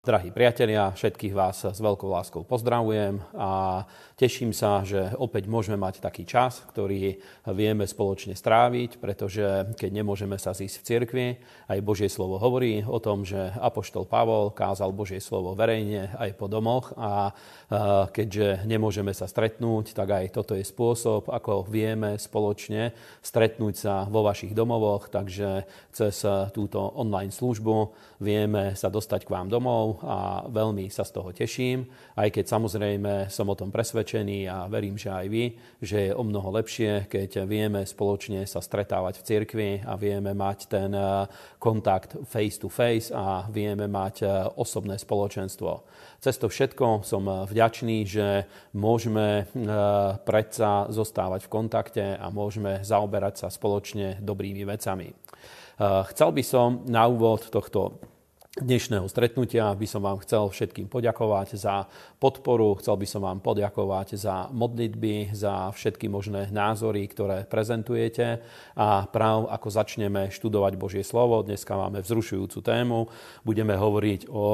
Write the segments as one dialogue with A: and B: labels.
A: Drahí priatelia, všetkých vás s veľkou láskou pozdravujem a teším sa, že opäť môžeme mať taký čas, ktorý vieme spoločne stráviť, pretože keď nemôžeme sa zísť v cirkvi, aj Božie slovo hovorí o tom, že Apoštol Pavol kázal Božie slovo verejne aj po domoch a keďže nemôžeme sa stretnúť, tak aj toto je spôsob, ako vieme spoločne stretnúť sa vo vašich domovoch, takže cez túto online službu vieme sa dostať k vám domov, a veľmi sa z toho teším, aj keď samozrejme som o tom presvedčený a verím, že aj vy, že je o mnoho lepšie, keď vieme spoločne sa stretávať v cirkvi a vieme mať ten eh, kontakt face to face a vieme mať eh, osobné spoločenstvo. Cez to všetko som eh, vďačný, že môžeme predsa zostávať v kontakte a môžeme zaoberať sa spoločne dobrými vecami. Chcel by som na úvod tohto dnešného stretnutia by som vám chcel všetkým poďakovať za podporu, chcel by som vám poďakovať za modlitby, za všetky možné názory, ktoré prezentujete a práv ako začneme študovať Božie slovo, dneska máme vzrušujúcu tému, budeme hovoriť o,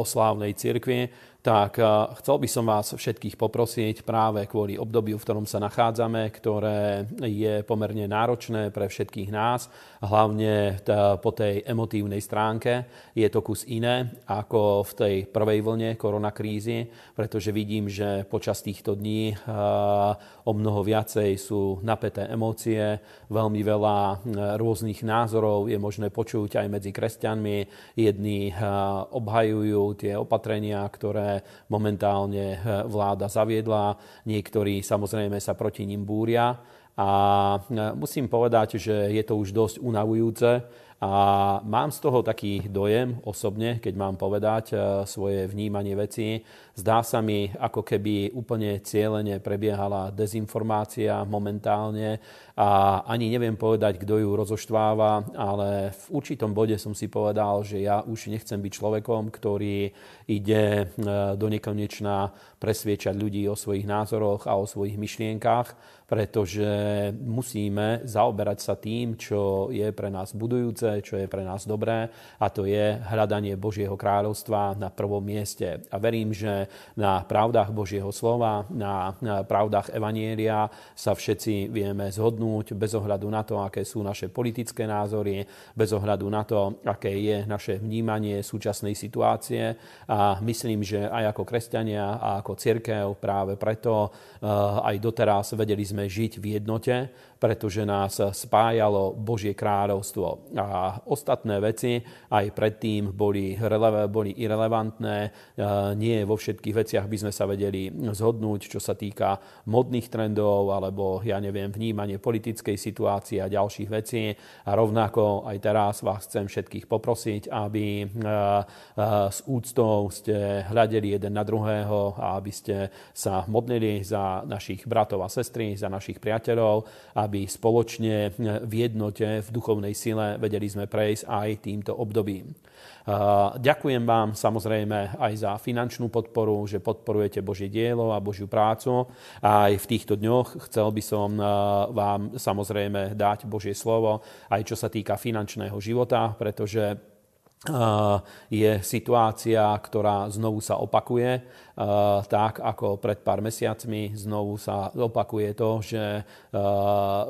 A: o slávnej cirkvi, tak chcel by som vás všetkých poprosiť práve kvôli obdobiu, v ktorom sa nachádzame, ktoré je pomerne náročné pre všetkých nás, hlavne po tej emotívnej stránke. Je to kus iné ako v tej prvej vlne koronakrízy, pretože vidím, že počas týchto dní o mnoho viacej sú napäté emócie, veľmi veľa rôznych názorov je možné počuť aj medzi kresťanmi. Jedni obhajujú tie opatrenia, ktoré momentálne eh, vláda zaviedla. Niektorí samozrejme sa proti ním búria. A eh, musím povedať, že je to už dosť unavujúce, a mám z toho taký dojem osobne, keď mám povedať e, svoje vnímanie veci. Zdá sa mi, ako keby úplne cieľene prebiehala dezinformácia momentálne a ani neviem povedať, kto ju rozoštváva, ale v určitom bode som si povedal, že ja už nechcem byť človekom, ktorý ide e, do nekonečna presviečať ľudí o svojich názoroch a o svojich myšlienkach pretože musíme zaoberať sa tým, čo je pre nás budujúce, čo je pre nás dobré a to je hľadanie Božieho kráľovstva na prvom mieste. A verím, že na pravdách Božieho slova, na pravdách Evanielia sa všetci vieme zhodnúť bez ohľadu na to, aké sú naše politické názory, bez ohľadu na to, aké je naše vnímanie súčasnej situácie a myslím, že aj ako kresťania a ako cirkev práve preto eh, aj doteraz vedeli sme žiť v jednote pretože nás spájalo Božie kráľovstvo. A ostatné veci aj predtým boli, releve, boli irrelevantné. E, nie vo všetkých veciach by sme sa vedeli zhodnúť, čo sa týka modných trendov alebo, ja neviem, vnímanie politickej situácie a ďalších vecí. A rovnako aj teraz vás chcem všetkých poprosiť, aby e, e, s úctou ste hľadeli jeden na druhého a aby ste sa modlili za našich bratov a sestry, za našich priateľov, aby aby spoločne e, v jednote, v duchovnej sile vedeli sme prejsť aj týmto obdobím. E, ďakujem vám samozrejme aj za finančnú podporu, že podporujete Božie dielo a Božiu prácu. Aj v týchto dňoch chcel by som e, vám samozrejme dať Božie slovo, aj čo sa týka finančného života, pretože je situácia, ktorá znovu sa opakuje Eh, tak ako pred pár mesiacmi znovu sa opakuje to, že eh,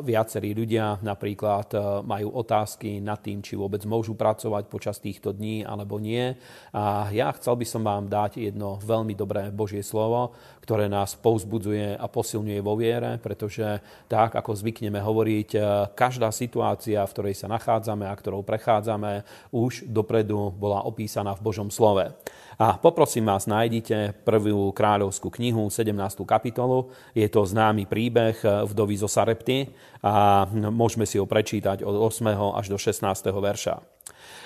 A: viacerí ľudia napríklad eh, majú otázky nad tým, či vôbec môžu pracovať počas týchto dní alebo nie. A ja chcel by som vám dať jedno veľmi dobré Božie slovo, ktoré nás pouzbudzuje a posilňuje vo viere, pretože tak, ako zvykneme hovoriť, každá situácia, v ktorej sa nachádzame a ktorou prechádzame, už dopredu bola opísaná v Božom slove. A poprosím vás, nájdite prvú kráľovskú knihu, 17. kapitolu. Je to známy príbeh vdovy zo Sarepty a môžeme si ho prečítať od 8. až do 16. verša.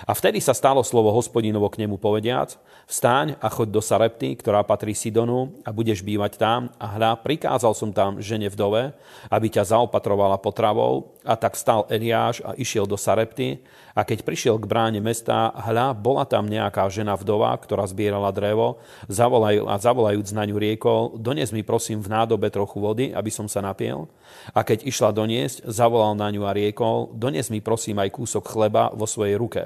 A: A vtedy sa stalo slovo hospodinovo k nemu povediac, Vstaň a choď do Sarepty, ktorá patrí Sidonu a budeš bývať tam a hľa, prikázal som tam žene vdove, aby ťa zaopatrovala potravou a tak stal Eliáš a išiel do Sarepty a keď prišiel k bráne mesta, hľa, bola tam nejaká žena vdova, ktorá zbierala drevo, zavolaj, a zavolajúc na ňu riekol, dones mi prosím v nádobe trochu vody, aby som sa napiel. A keď išla doniesť, zavolal na ňu a riekol, dones mi prosím aj kúsok chleba vo svojej ruke.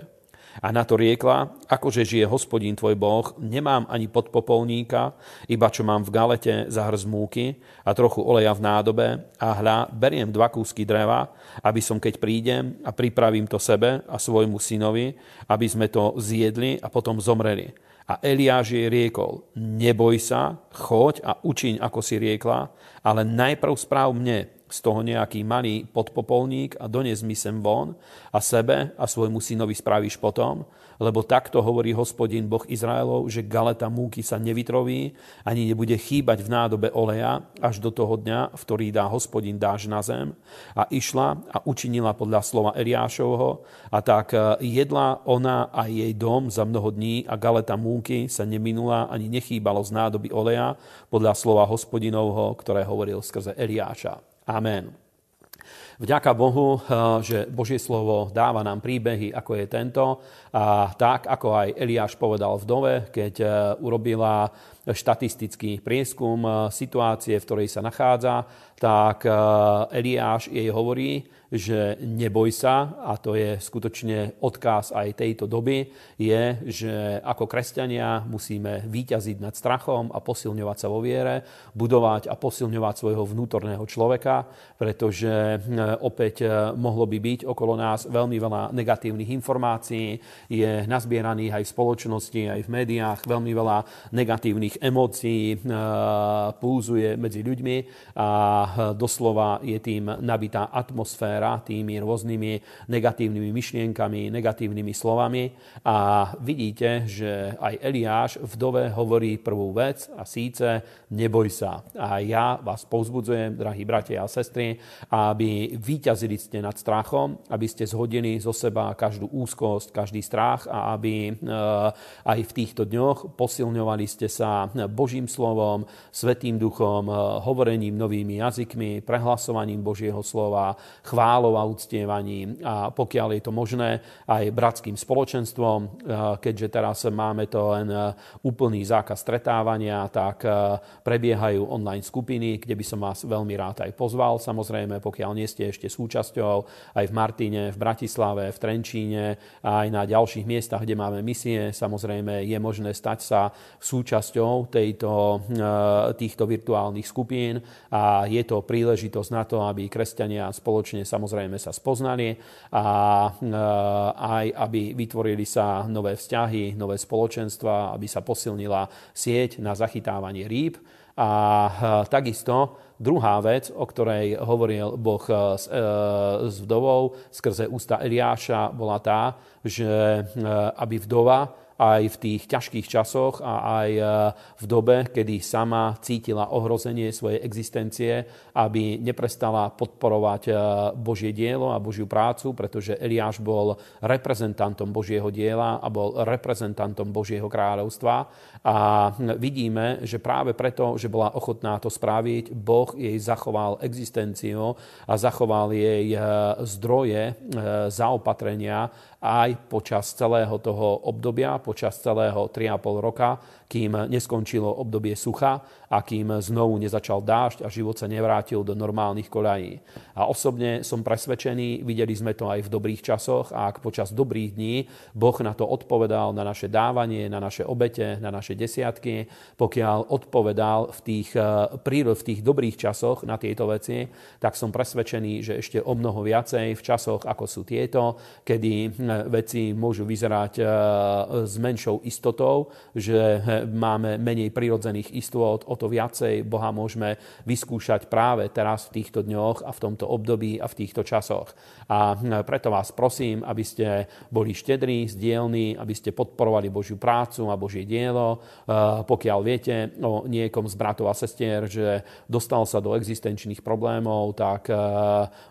A: A na to riekla, akože žije hospodín tvoj boh, nemám ani podpopolníka, iba čo mám v galete za hrz múky a trochu oleja v nádobe a hľa, beriem dva kúsky dreva, aby som keď prídem a pripravím to sebe a svojmu synovi, aby sme to zjedli a potom zomreli. A Eliáš jej riekol, neboj sa, choď a učiň, ako si riekla, ale najprv správ mne, z toho nejaký malý podpopolník a donies mi sem von a sebe a svojmu synovi spravíš potom, lebo takto hovorí hospodin Boh Izraelov, že galeta múky sa nevytroví, ani nebude chýbať v nádobe oleja až do toho dňa, v ktorý dá hospodin dáž na zem. A išla a učinila podľa slova Eliášovho a tak e, jedla ona a jej dom za mnoho dní a galeta múky sa neminula ani nechýbalo z nádoby oleja podľa slova hospodinovho, ktoré hovoril skrze Eliáša. Amen. Vďaka Bohu, eh, že Božie slovo dáva nám príbehy, ako je tento. A tak, ako aj Eliáš povedal v dove, keď eh, urobila štatistický prieskum eh, situácie, v ktorej sa nachádza, tak Eliáš jej hovorí, že neboj sa, a to je skutočne odkaz aj tejto doby, je, že ako kresťania musíme výťaziť nad strachom a posilňovať sa vo viere, budovať a posilňovať svojho vnútorného človeka, pretože eh, opäť eh, mohlo by byť okolo nás veľmi veľa negatívnych informácií, je nazbieraných aj v spoločnosti, aj v médiách veľmi veľa negatívnych emócií, eh, pulzuje medzi ľuďmi a doslova je tým nabitá atmosféra, zaberá tými rôznymi negatívnymi myšlienkami, negatívnymi slovami. A vidíte, že aj Eliáš v dove hovorí prvú vec a síce neboj sa. A ja vás povzbudzujem, drahí bratia a sestry, aby vyťazili ste nad strachom, aby ste zhodili zo seba každú úzkosť, každý strach a aby eh, aj v týchto dňoch posilňovali ste sa Božím slovom, Svetým duchom, eh, hovorením novými jazykmi, prehlasovaním Božieho slova, chválením chválou a uctievaním, a pokiaľ je to možné, aj bratským spoločenstvom, eh, keďže teraz máme to len eh, úplný zákaz stretávania, tak eh, prebiehajú online skupiny, kde by som vás veľmi rád aj pozval. Samozrejme, pokiaľ nie ste ešte súčasťou, aj v Martine, v Bratislave, v Trenčíne, a aj na ďalších miestach, kde máme misie, samozrejme je možné stať sa súčasťou tejto, týchto virtuálnych skupín a je to príležitosť na to, aby kresťania spoločne sa samozrejme sa spoznali a e, aj aby vytvorili sa nové vzťahy, nové spoločenstva, aby sa posilnila sieť na zachytávanie rýb. A e, takisto druhá vec, o ktorej hovoril Boh e, s, s vdovou skrze ústa Eliáša, bola tá, že aby vdova aj v tých ťažkých časoch a aj e, v dobe, kedy sama cítila ohrozenie svojej existencie, aby neprestala podporovať e, Božie dielo a Božiu prácu, pretože Eliáš bol reprezentantom Božieho diela a bol reprezentantom Božieho kráľovstva. A vidíme, že práve preto, že bola ochotná to spraviť, Boh jej zachoval existenciu a zachoval jej e, zdroje zaopatrenia aj počas celého toho obdobia, počas celého 3,5 roka, kým neskončilo obdobie sucha a kým znovu nezačal dážď a život sa nevrátil do normálnych koľají. A osobne som presvedčený, videli sme to aj v dobrých časoch a ak počas dobrých dní Boh na to odpovedal, na naše dávanie, na naše obete, na naše desiatky, pokiaľ odpovedal v tých, eh, v tých dobrých časoch na tieto veci, tak som presvedčený, že ešte o mnoho viacej v časoch, ako sú tieto, kedy hm, veci môžu vyzerať eh, s menšou istotou, že eh, máme menej prirodzených istôt, o to viacej Boha môžeme vyskúšať práve teraz v týchto dňoch a v tomto období a v týchto časoch. A hm, preto vás prosím, aby ste boli štedrí, zdielní, aby ste podporovali Božiu prácu a Božie dielo. E, pokiaľ viete o niekom z bratov a sestier, že dostal sa do existenčných problémov, tak e,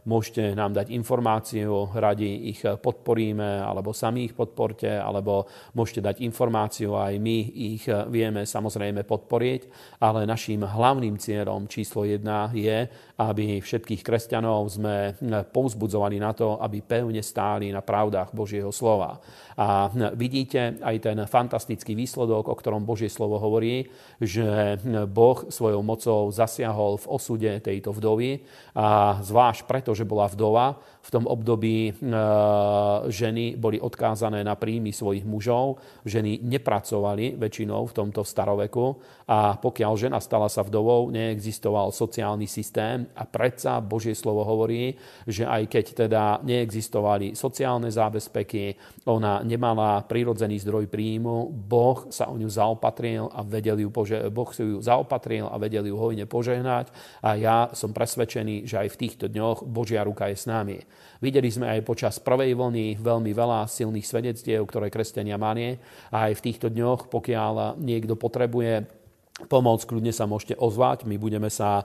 A: môžete nám dať informáciu, radi ich podporíme, alebo sami ich podporte, alebo môžete dať informáciu, aj my ich e, vieme samozrejme podporiť, ale našim hlavným cieľom číslo jedna je, aby všetkých kresťanov sme hm, pouzbudzovali na to, aby pevne stáli na pravdách Božieho slova. A hm, vidíte aj ten fantastický výsledok, o ktorom Božie slovo hovorí, že hm, Boh svojou mocou zasiahol v osude tejto vdovy a zvlášť preto, že bola vdova, v tom období ženy boli odkázané na príjmy svojich mužov, ženy nepracovali väčšinou v tomto staroveku a pokiaľ žena stala sa vdovou, neexistoval sociálny systém, a predsa Božie slovo hovorí, že aj keď teda neexistovali sociálne zábezpeky, ona nemala prírodzený zdroj príjmu, Boh sa o ňu zaopatril a vedel ju, pože- boh si ju zaopatril a vedel ju hojne požehnať a ja som presvedčený, že aj v týchto dňoch Božia ruka je s nami. Videli sme aj počas prvej vlny veľmi veľa silných svedectiev, ktoré kresťania mali a aj v týchto dňoch, pokiaľ niekto potrebuje pomoc, kľudne sa môžete ozvať. My budeme sa e,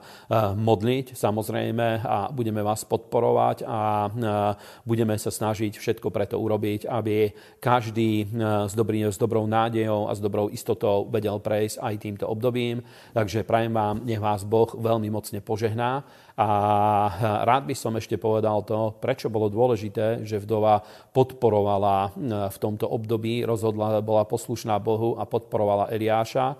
A: modliť, samozrejme, a budeme vás podporovať a e, budeme sa snažiť všetko preto urobiť, aby každý e, s, dobrý, s dobrou nádejou a s dobrou istotou vedel prejsť aj týmto obdobím. Takže prajem vám, nech vás Boh veľmi mocne požehná a e, rád by som ešte povedal to, prečo bolo dôležité, že vdova podporovala e, v tomto období, rozhodla, bola poslušná Bohu a podporovala Eliáša. E,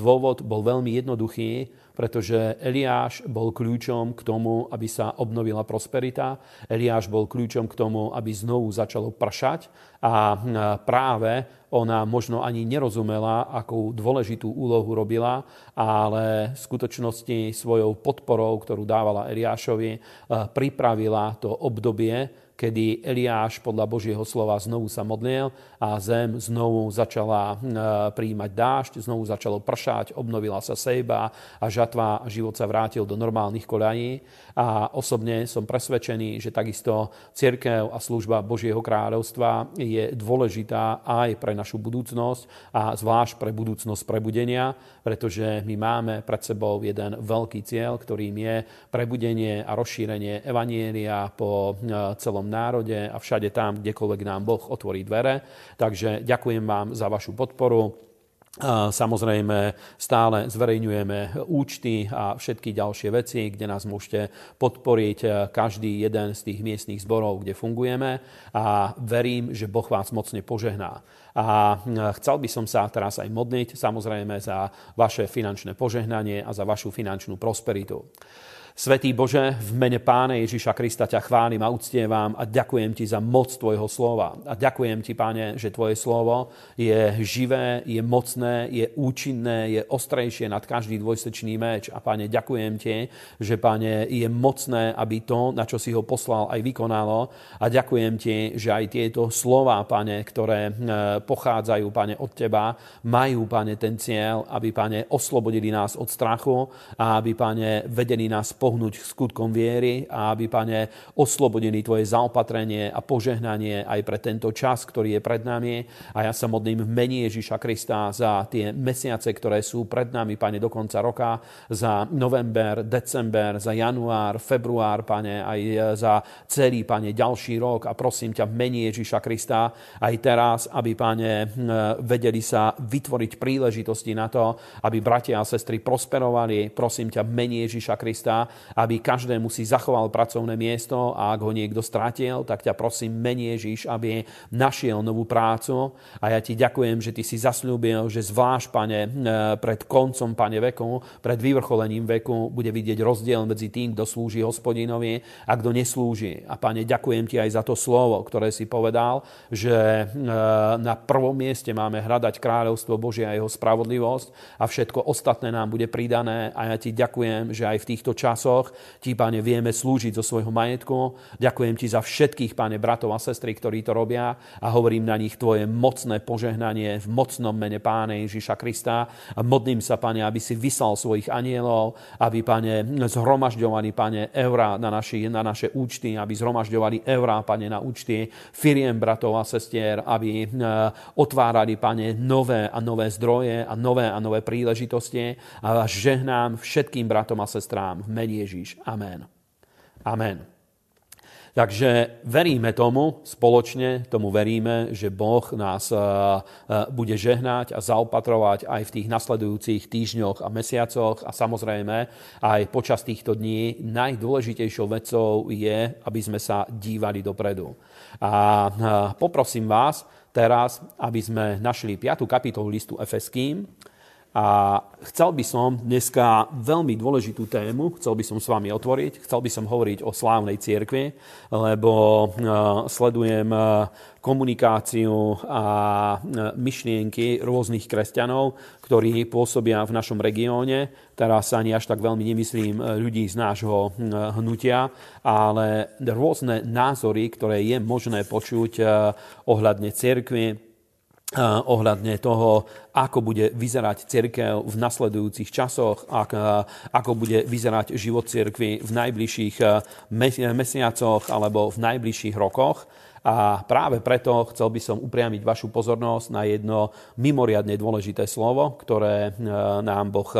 A: dôvod bol veľmi jednoduchý pretože Eliáš bol kľúčom k tomu, aby sa obnovila prosperita. Eliáš bol kľúčom k tomu, aby znovu začalo pršať a práve ona možno ani nerozumela, akú dôležitú úlohu robila, ale v skutočnosti svojou podporou, ktorú dávala Eliášovi, e, pripravila to obdobie, kedy Eliáš podľa Božieho slova znovu sa modlil a zem znovu začala e, príjmať dážď, znovu začalo pršať, obnovila sa sejba a žatva a život sa vrátil do normálnych koľají. A osobne som presvedčený, že takisto cirkev a služba Božieho kráľovstva je dôležitá aj pre našu budúcnosť a zvlášť pre budúcnosť prebudenia, pretože my máme pred sebou jeden veľký cieľ, ktorým je prebudenie a rozšírenie Evanielia po e, celom národe a všade tam, kdekoľvek nám Boh otvorí dvere. Takže ďakujem vám za vašu podporu. Samozrejme, stále zverejňujeme účty a všetky ďalšie veci, kde nás môžete podporiť e, každý jeden z tých miestných zborov, kde fungujeme a verím, že Boh vás mocne požehná. A e, chcel by som sa teraz aj modliť samozrejme za vaše finančné požehnanie a za vašu finančnú prosperitu. Svetý Bože, v mene páne Ježiša Krista ťa chválim a uctievam a ďakujem Ti za moc Tvojho slova. A ďakujem Ti, Páne, že Tvoje slovo je živé, je mocné, je účinné, je ostrejšie nad každý dvojstečný meč. A Páne, ďakujem Ti, že Pane, je mocné, aby to, na čo si ho poslal, aj vykonalo. A ďakujem Ti, že aj tieto slova, Pane, ktoré e, pochádzajú, Pane, od Teba, majú, Pane, ten cieľ, aby, Pane, oslobodili nás od strachu a aby, Pane, vedeli nás pohnúť skutkom viery a aby, Pane, oslobodili Tvoje zaopatrenie a požehnanie aj pre tento čas, ktorý je pred nami. A ja sa modlím v mene Ježiša Krista za tie mesiace, ktoré sú pred nami, Pane, do konca roka, za november, december, za január, február, Pane, aj e, za celý, Pane, ďalší rok. A prosím ťa v mene Ježiša Krista aj teraz, aby, Pane, vedeli sa vytvoriť príležitosti na to, aby bratia a sestry prosperovali. Prosím ťa v mene Ježiša Krista, aby každému si zachoval pracovné miesto a ak ho niekto stratil, tak ťa prosím, menie Ježiš, aby našiel novú prácu. A ja ti ďakujem, že ty si zasľúbil, že zvlášť, pane, e, pred koncom, pane, veku, pred vyvrcholením veku bude vidieť rozdiel medzi tým, kto slúži hospodinovi a kto neslúži. A pane, ďakujem ti aj za to slovo, ktoré si povedal, že e, na prvom mieste máme hradať kráľovstvo Božia a jeho spravodlivosť a všetko ostatné nám bude pridané. A ja ti ďakujem, že aj v týchto časoch časoch. Ti, pane, vieme slúžiť zo svojho majetku. Ďakujem ti za všetkých, pane, bratov a sestry, ktorí to robia a hovorím na nich tvoje mocné požehnanie v mocnom mene pána Ježiša Krista. A modlím sa, pane, aby si vyslal svojich anielov, aby, pane, zhromažďovali, pane, eurá na, naši, na naše účty, aby zhromažďovali eurá, pane, na účty firiem bratov a sestier, aby eh, otvárali, pane, nové a nové zdroje a nové a nové príležitosti. A žehnám všetkým bratom a sestrám v mene Ježíš. Amen. Amen. Takže veríme tomu, spoločne tomu veríme, že Boh nás eh, eh, bude žehnať a zaopatrovať aj v tých nasledujúcich týždňoch a mesiacoch a samozrejme aj počas týchto dní najdôležitejšou vecou je, aby sme sa dívali dopredu. A eh, poprosím vás teraz, aby sme našli 5. kapitolu listu Efeským, a chcel by som dneska veľmi dôležitú tému, chcel by som s vami otvoriť, chcel by som hovoriť o slávnej cirkvi, lebo e, sledujem e, komunikáciu a e, myšlienky rôznych kresťanov, ktorí pôsobia v našom regióne. Teraz ani až tak veľmi nemyslím ľudí z nášho hnutia, ale rôzne názory, ktoré je možné počuť ohľadne cirkvi, ohľadne toho, ako bude vyzerať cirkev v nasledujúcich časoch, ako bude vyzerať život cirkvy v najbližších mesiacoch alebo v najbližších rokoch. A práve preto chcel by som upriamiť vašu pozornosť na jedno mimoriadne dôležité slovo, ktoré nám Boh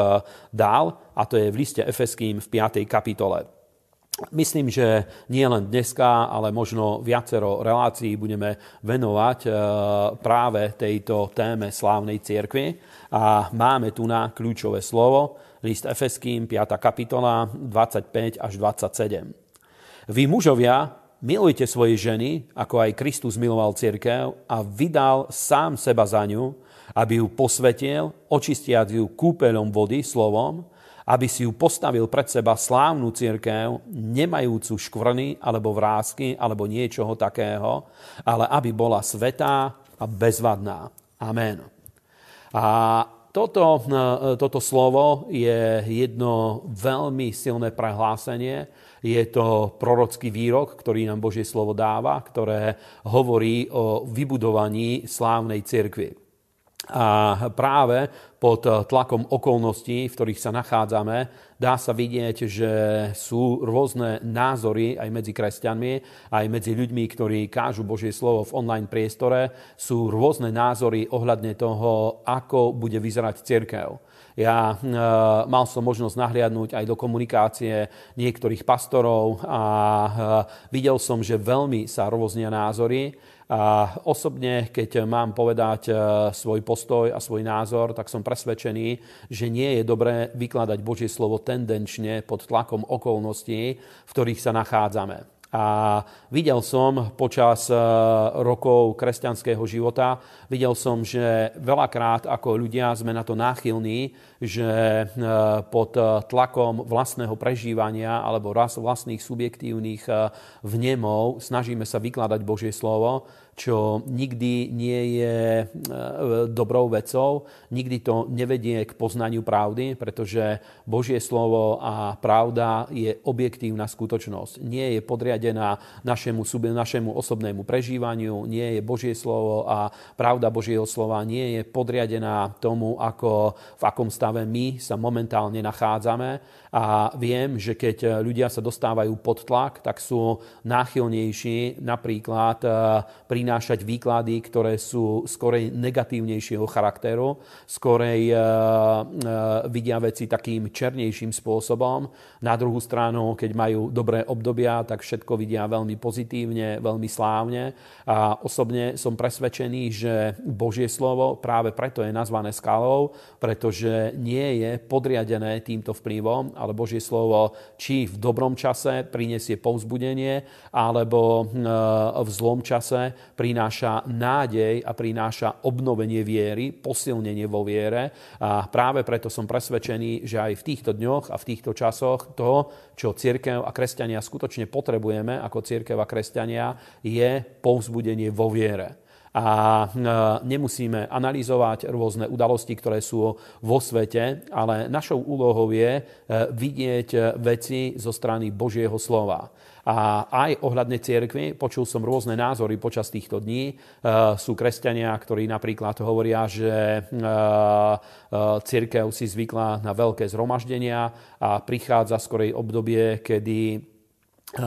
A: dal, a to je v liste Efeským v 5. kapitole. Myslím, že nie len dneska, ale možno viacero relácií budeme venovať e, práve tejto téme slávnej cirkvi. A máme tu na kľúčové slovo list Efeským, 5. kapitola, 25 až 27. Vy mužovia, milujte svoje ženy, ako aj Kristus miloval cirkev a vydal sám seba za ňu, aby ju posvetil, očistiať ju kúpeľom vody, slovom, aby si ju postavil pred seba slávnu církev, nemajúcu škvrny alebo vrázky alebo niečoho takého, ale aby bola svetá a bezvadná. Amen. A toto, e, toto slovo je jedno veľmi silné prehlásenie. Je to prorocký výrok, ktorý nám Božie slovo dáva, ktoré hovorí o vybudovaní slávnej cirkvi. A práve pod eh, tlakom okolností, v ktorých sa nachádzame, dá sa vidieť, že sú rôzne názory aj medzi kresťanmi, aj medzi ľuďmi, ktorí kážu Božie slovo v online priestore. Sú rôzne názory ohľadne toho, ako bude vyzerať cirkev. Ja e, mal som možnosť nahliadnúť aj do komunikácie niektorých pastorov a e, videl som, že veľmi sa rôznia názory a osobne, keď mám povedať e, svoj postoj a svoj názor, tak som presvedčený, že nie je dobré vykladať Božie slovo tendenčne pod tlakom okolností, v ktorých sa nachádzame. A videl som počas e, rokov kresťanského života, videl som, že veľakrát ako ľudia sme na to náchylní, že e, pod tlakom vlastného prežívania alebo vlastných subjektívnych e, vnemov snažíme sa vykladať Božie slovo čo nikdy nie je e, e, dobrou vecou, nikdy to nevedie k poznaniu pravdy, pretože Božie slovo a pravda je objektívna skutočnosť. Nie je podriadená našemu, našemu osobnému prežívaniu, nie je Božie slovo a pravda Božieho slova nie je podriadená tomu, ako, v akom stave my sa momentálne nachádzame a viem, že keď e, ľudia sa dostávajú pod tlak, tak sú náchylnejší napríklad e, prinášať výklady, ktoré sú skorej negatívnejšieho charakteru, skorej e, vidia veci takým černejším spôsobom. Na druhú stranu, keď majú dobré obdobia, tak všetko vidia veľmi pozitívne, veľmi slávne. A osobne som presvedčený, že Božie slovo práve preto je nazvané skalou, pretože nie je podriadené týmto vplyvom ale Božie slovo či v dobrom čase prinesie povzbudenie, alebo hm, v zlom čase prináša nádej a prináša obnovenie viery, posilnenie vo viere. A práve preto som presvedčený, že aj v týchto dňoch a v týchto časoch to, čo církev a kresťania skutočne potrebujeme ako církev a kresťania, je povzbudenie vo viere a e, nemusíme analyzovať rôzne udalosti, ktoré sú vo svete, ale našou úlohou je e, vidieť e, veci zo strany Božieho slova. A aj ohľadne cirkvi, počul som rôzne názory počas týchto dní. Sú kresťania, ktorí napríklad hovoria, že cirkev si zvykla na veľké zhromaždenia a prichádza skorej obdobie, kedy Eh,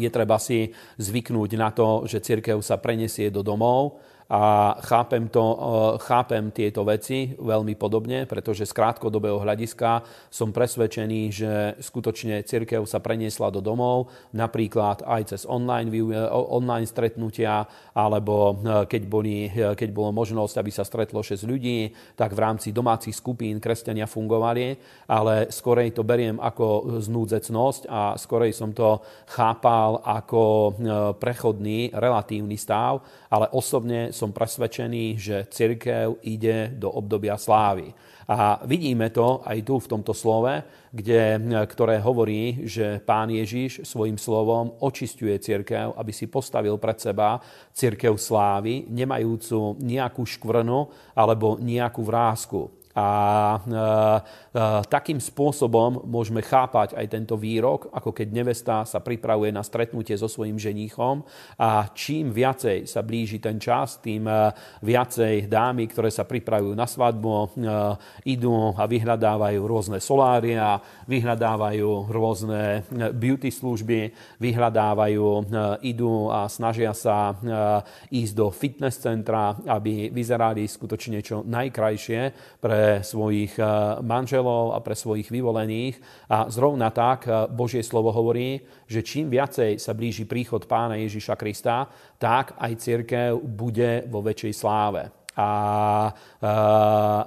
A: je treba si zvyknúť na to, že cirkev sa prenesie do domov a chápem, to, e, chápem tieto veci veľmi podobne, pretože z krátkodobého hľadiska som presvedčený, že skutočne cirkev sa preniesla do domov, napríklad aj cez online, e, online stretnutia, alebo e, keď, boli, keď bolo možnosť, aby sa stretlo 6 ľudí, tak v rámci domácich skupín kresťania fungovali, ale skorej to beriem ako znúdzecnosť a skorej som to chápal ako prechodný, relatívny stav ale osobne som presvedčený, že cirkev ide do obdobia slávy. A vidíme to aj tu v tomto slove, kde, ktoré hovorí, že pán Ježiš svojim slovom očistuje cirkev, aby si postavil pred seba cirkev slávy, nemajúcu nejakú škvrnu alebo nejakú vrázku. A e, e, takým spôsobom môžeme chápať aj tento výrok, ako keď nevesta sa pripravuje na stretnutie so svojím ženichom a čím viacej sa blíži ten čas, tým e, viacej dámy, ktoré sa pripravujú na svadbu, idú a vyhľadávajú rôzne solária, vyhľadávajú rôzne beauty služby, vyhľadávajú, idú a snažia sa ísť do fitness centra, aby vyzerali skutočne čo najkrajšie pre pre svojich eh, manželov a pre svojich vyvolených. A zrovna tak eh, Božie slovo hovorí, že čím viacej sa blíži príchod pána Ježiša Krista, tak aj cirkev bude vo väčšej sláve. A eh,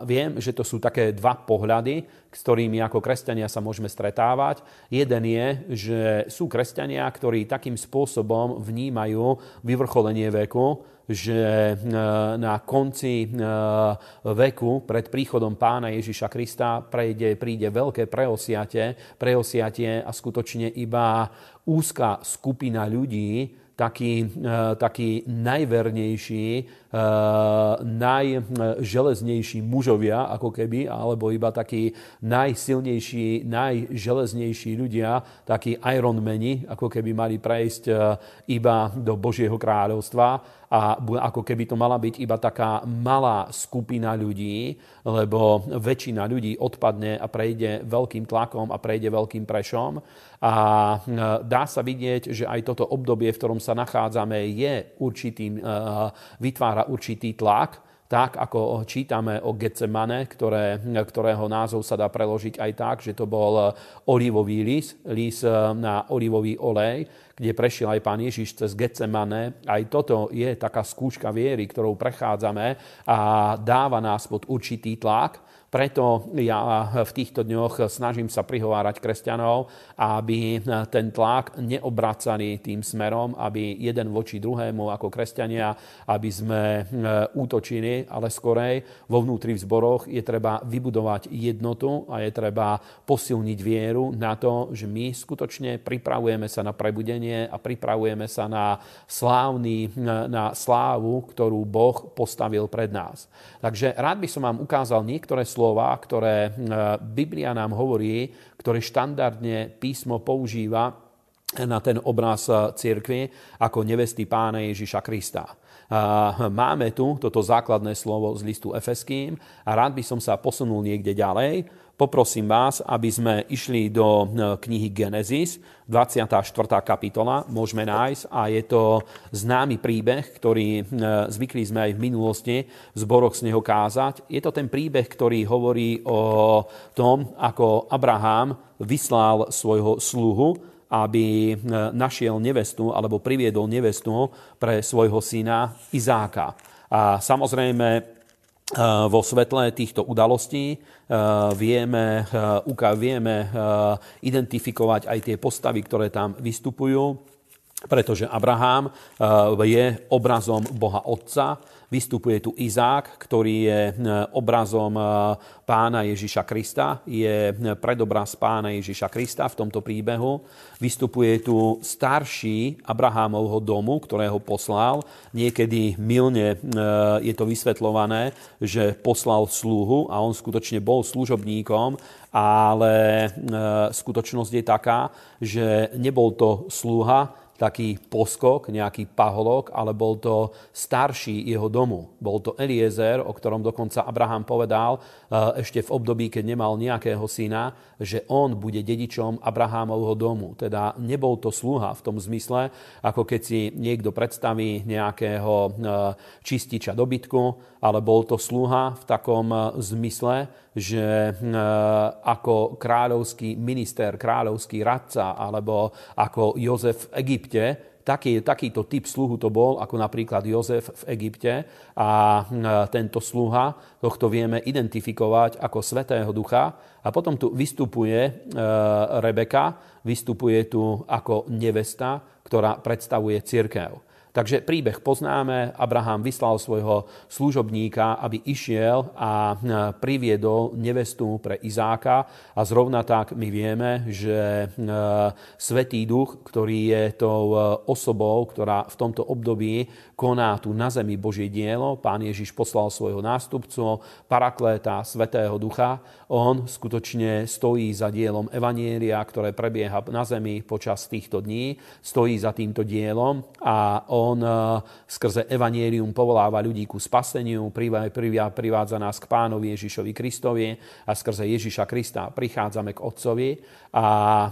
A: viem, že to sú také dva pohľady, s ktorými ako kresťania sa môžeme stretávať. Jeden je, že sú kresťania, ktorí takým spôsobom vnímajú vyvrcholenie veku, že e, na konci e, veku pred príchodom pána Ježiša Krista prejde, príde veľké preosiatie, preosiatie a skutočne iba úzka skupina ľudí, takí, e, takí najvernejší Eh, najželeznejší mužovia, ako keby, alebo iba takí najsilnejší, najželeznejší ľudia, takí ironmeni, ako keby mali prejsť eh, iba do Božieho kráľovstva a ako keby to mala byť iba taká malá skupina ľudí, lebo väčšina ľudí odpadne a prejde veľkým tlakom a prejde veľkým prešom. A eh, dá sa vidieť, že aj toto obdobie, v ktorom sa nachádzame, je určitým vytvára vytvára určitý tlak, tak ako čítame o Getsemane, ktoré, ktorého názov sa dá preložiť aj tak, že to bol olivový lis, lis eh, na olivový olej, kde prešiel aj pán Ježiš cez Getsemane. Aj toto je taká skúška viery, ktorou prechádzame a dáva nás pod určitý tlak, preto ja v týchto dňoch snažím sa prihovárať kresťanov, aby ten tlak neobracali tým smerom, aby jeden voči druhému ako kresťania, aby sme e, útočili, ale skorej vo vnútri v zboroch je treba vybudovať jednotu a je treba posilniť vieru na to, že my skutočne pripravujeme sa na prebudenie a pripravujeme sa na, slávny, e, na slávu, ktorú Boh postavil pred nás. Takže rád by som vám ukázal niektoré slu- slova, ktoré e, Biblia nám hovorí, ktoré štandardne písmo používa na ten obraz e, cirkvi ako nevesty pána Ježiša Krista máme tu toto základné slovo z listu Efeským a rád by som sa posunul niekde ďalej. Poprosím vás, aby sme išli do e, knihy Genesis, 24. kapitola, môžeme nájsť a je to známy príbeh, ktorý e, zvykli sme aj v minulosti v zboroch z neho kázať. Je to ten príbeh, ktorý hovorí o tom, ako Abraham vyslal svojho sluhu aby e, našiel nevestu alebo priviedol nevestu pre svojho syna Izáka. A samozrejme e, vo svetle týchto udalostí e, vieme, vieme identifikovať aj tie postavy, ktoré tam vystupujú, pretože Abraham je obrazom Boha Otca, Vystupuje tu Izák, ktorý je e, obrazom e, pána Ježiša Krista, je e, predobraz pána Ježiša Krista v tomto príbehu. Vystupuje tu starší Abrahámovho domu, ktorého poslal. Niekedy milne je to vysvetľované, že poslal sluhu a on skutočne bol služobníkom, ale skutočnosť je taká, že nebol to sluha, taký poskok, nejaký paholok, ale bol to starší jeho domu. Bol to Eliezer, o ktorom dokonca Abraham povedal, ešte v období, keď nemal nejakého syna, že on bude dedičom Abrahámovho domu. Teda nebol to sluha v tom zmysle, ako keď si niekto predstaví nejakého čističa dobytku, ale bol to sluha v takom zmysle, že ako kráľovský minister, kráľovský radca alebo ako Jozef v Egypte, taký, takýto typ sluhu to bol, ako napríklad Jozef v Egypte. A tento sluha, tohto vieme identifikovať ako Svetého Ducha. A potom tu vystupuje e, Rebeka, vystupuje tu ako nevesta, ktorá predstavuje církev. Takže príbeh poznáme, Abraham vyslal svojho služobníka, aby išiel a e, priviedol nevestu pre Izáka a zrovna tak my vieme, že e, Svetý duch, ktorý je tou e, osobou, ktorá v tomto období koná tu na zemi Božie dielo. Pán Ježiš poslal svojho nástupcu, parakléta, svetého ducha. On skutočne stojí za dielom Evanielia, ktoré prebieha na zemi počas týchto dní. Stojí za týmto dielom a on eh, skrze Evanielium povoláva ľudí ku spaseniu, privádza nás k pánovi Ježišovi Kristovi a skrze Ježiša Krista prichádzame k Otcovi. A eh,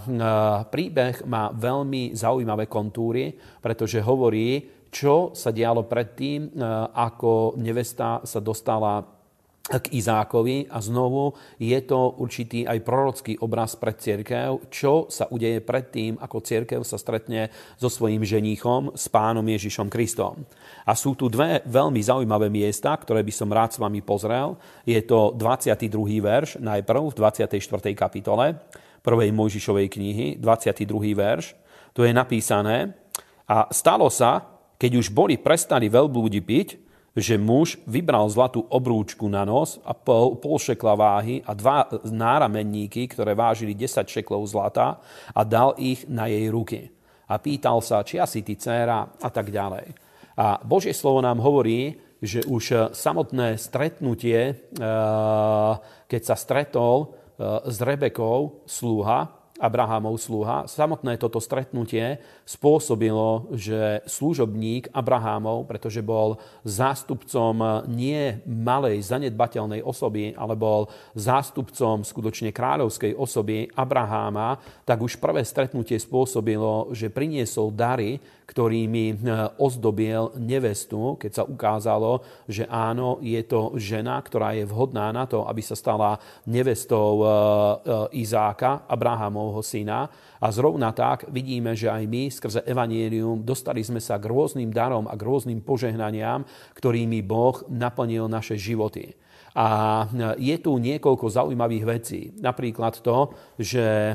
A: príbeh má veľmi zaujímavé kontúry, pretože hovorí, čo sa dialo predtým, e, ako nevesta sa dostala k Izákovi a znovu je to určitý aj prorocký obraz pre církev, čo sa udeje predtým, ako církev sa stretne so svojím ženíchom, s pánom Ježišom Kristom. A sú tu dve veľmi zaujímavé miesta, ktoré by som rád s vami pozrel. Je to 22. verš najprv v 24. kapitole 1. Mojžišovej knihy, 22. verš. Tu je napísané, a stalo sa, keď už boli prestali veľblúdi piť, že muž vybral zlatú obrúčku na nos a pol, pol šekla váhy a dva náramenníky, ktoré vážili 10 šeklov zlata a dal ich na jej ruky. A pýtal sa, či asi ty dcéra a tak ďalej. A Božie slovo nám hovorí, že už e, samotné stretnutie, e, keď sa stretol e, s Rebekou, sluha, Abrahamov sluha. Samotné toto stretnutie spôsobilo, že služobník Abrahamov, pretože bol zástupcom nie malej zanedbateľnej osoby, ale bol zástupcom skutočne kráľovskej osoby Abraháma, tak už prvé stretnutie spôsobilo, že priniesol dary, ktorými eh, ozdobiel nevestu, keď sa ukázalo, že áno, je to žena, ktorá je vhodná na to, aby sa stala nevestou eh, eh, Izáka, Abrahamovho syna. A zrovna tak vidíme, že aj my skrze Evangelium dostali sme sa k rôznym darom a k rôznym požehnaniam, ktorými Boh naplnil naše životy. A e, je tu niekoľko zaujímavých vecí. Napríklad to, že e,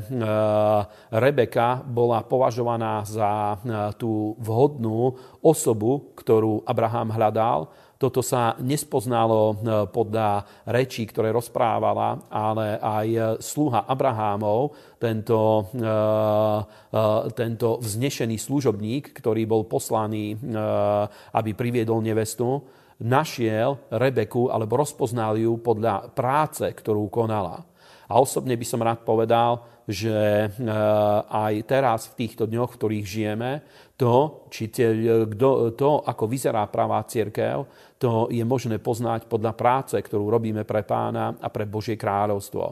A: Rebeka bola považovaná za e, tú vhodnú osobu, ktorú Abraham hľadal. Toto sa nespoznalo podľa rečí, ktoré rozprávala, ale aj sluha Abrahámov, tento, tento vznešený služobník, ktorý bol poslaný, aby priviedol nevestu, našiel Rebeku alebo rozpoznal ju podľa práce, ktorú konala. A osobne by som rád povedal, že e, aj teraz v týchto dňoch, v ktorých žijeme, to, či te, kdo, to ako vyzerá pravá církev, to je možné poznať podľa práce, ktorú robíme pre pána a pre Božie kráľovstvo.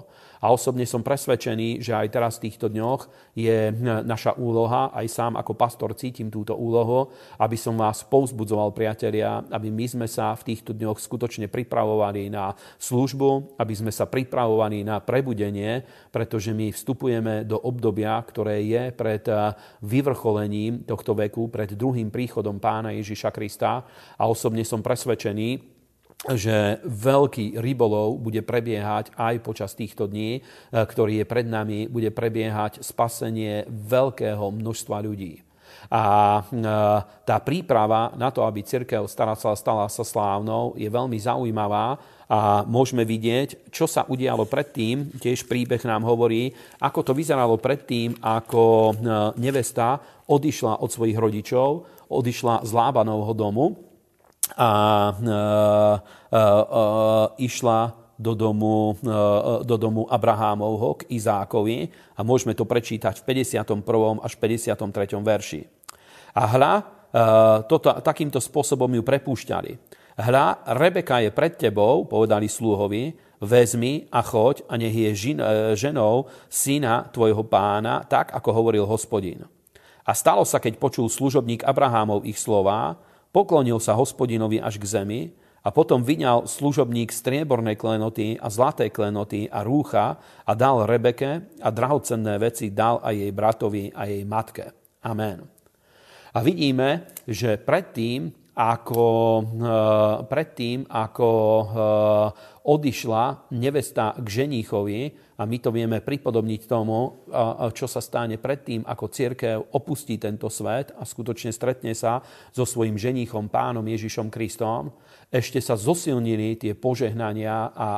A: A osobne som presvedčený, že aj teraz v týchto dňoch je naša úloha, aj sám ako pastor cítim túto úlohu, aby som vás pouzbudzoval, priatelia, aby my sme sa v týchto dňoch skutočne pripravovali na službu, aby sme sa pripravovali na prebudenie, pretože my vstupujeme do obdobia, ktoré je pred eh, vyvrcholením tohto veku, pred druhým príchodom pána Ježiša Krista. A osobne som presvedčený, že veľký rybolov bude prebiehať aj počas týchto dní, e, ktorý je pred nami, bude prebiehať spasenie veľkého množstva ľudí. A e, tá príprava na to, aby cirkev stala, stala sa slávnou, je veľmi zaujímavá a môžeme vidieť, čo sa udialo predtým. Tiež príbeh nám hovorí, ako to vyzeralo predtým, ako e, nevesta odišla od svojich rodičov, odišla z Lábanovho domu a e, e, e, išla do domu, do domu Abrahámovho k Izákovi a môžeme to prečítať v 51. až 53. verši. A hľa, toto, takýmto spôsobom ju prepúšťali. Hľa, Rebeka je pred tebou, povedali sluhovi, vezmi a choď a nech je žin, ženou syna tvojho pána, tak ako hovoril hospodin. A stalo sa, keď počul služobník Abrahámov ich slová, Poklonil sa hospodinovi až k zemi a potom vyňal služobník strieborné klenoty a zlaté klenoty a rúcha a dal Rebeke a drahocenné veci dal aj jej bratovi a jej matke. Amen. A vidíme, že predtým, ako, eh, predtým, ako eh, odišla nevesta k ženíchovi, a my to vieme pripodobniť tomu, čo sa stane predtým, ako cirkev opustí tento svet a skutočne stretne sa so svojim ženichom, pánom Ježišom Kristom. Ešte sa zosilnili tie požehnania a,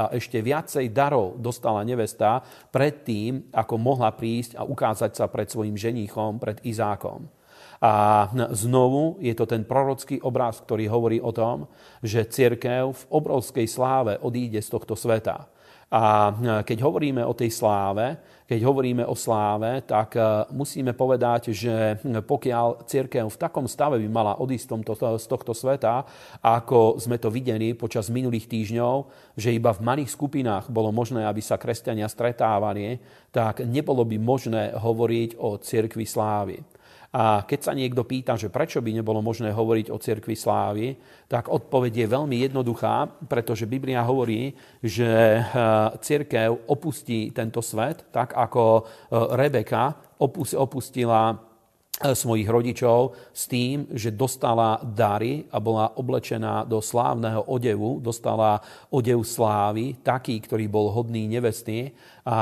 A: a ešte viacej darov dostala nevesta predtým, ako mohla prísť a ukázať sa pred svojim ženichom, pred Izákom. A znovu je to ten prorocký obraz, ktorý hovorí o tom, že cirkev v obrovskej sláve odíde z tohto sveta a e, keď hovoríme o tej sláve, keď hovoríme o sláve, tak e, musíme povedať, že hm, pokiaľ církev v takom stave by mala odísť z tohto sveta, ako sme to videli počas minulých týždňov, že iba v malých skupinách bolo možné, aby sa kresťania stretávali, tak nebolo by možné hovoriť o cirkvi slávy. A keď sa niekto pýta, že prečo by nebolo možné hovoriť o cirkvi slávy, tak odpoveď je veľmi jednoduchá, pretože Biblia hovorí, že eh, cirkev opustí tento svet, tak ako eh, Rebeka opustila eh, svojich rodičov s tým, že dostala dary a bola oblečená do slávneho odevu, dostala odev slávy, taký, ktorý bol hodný nevesty. A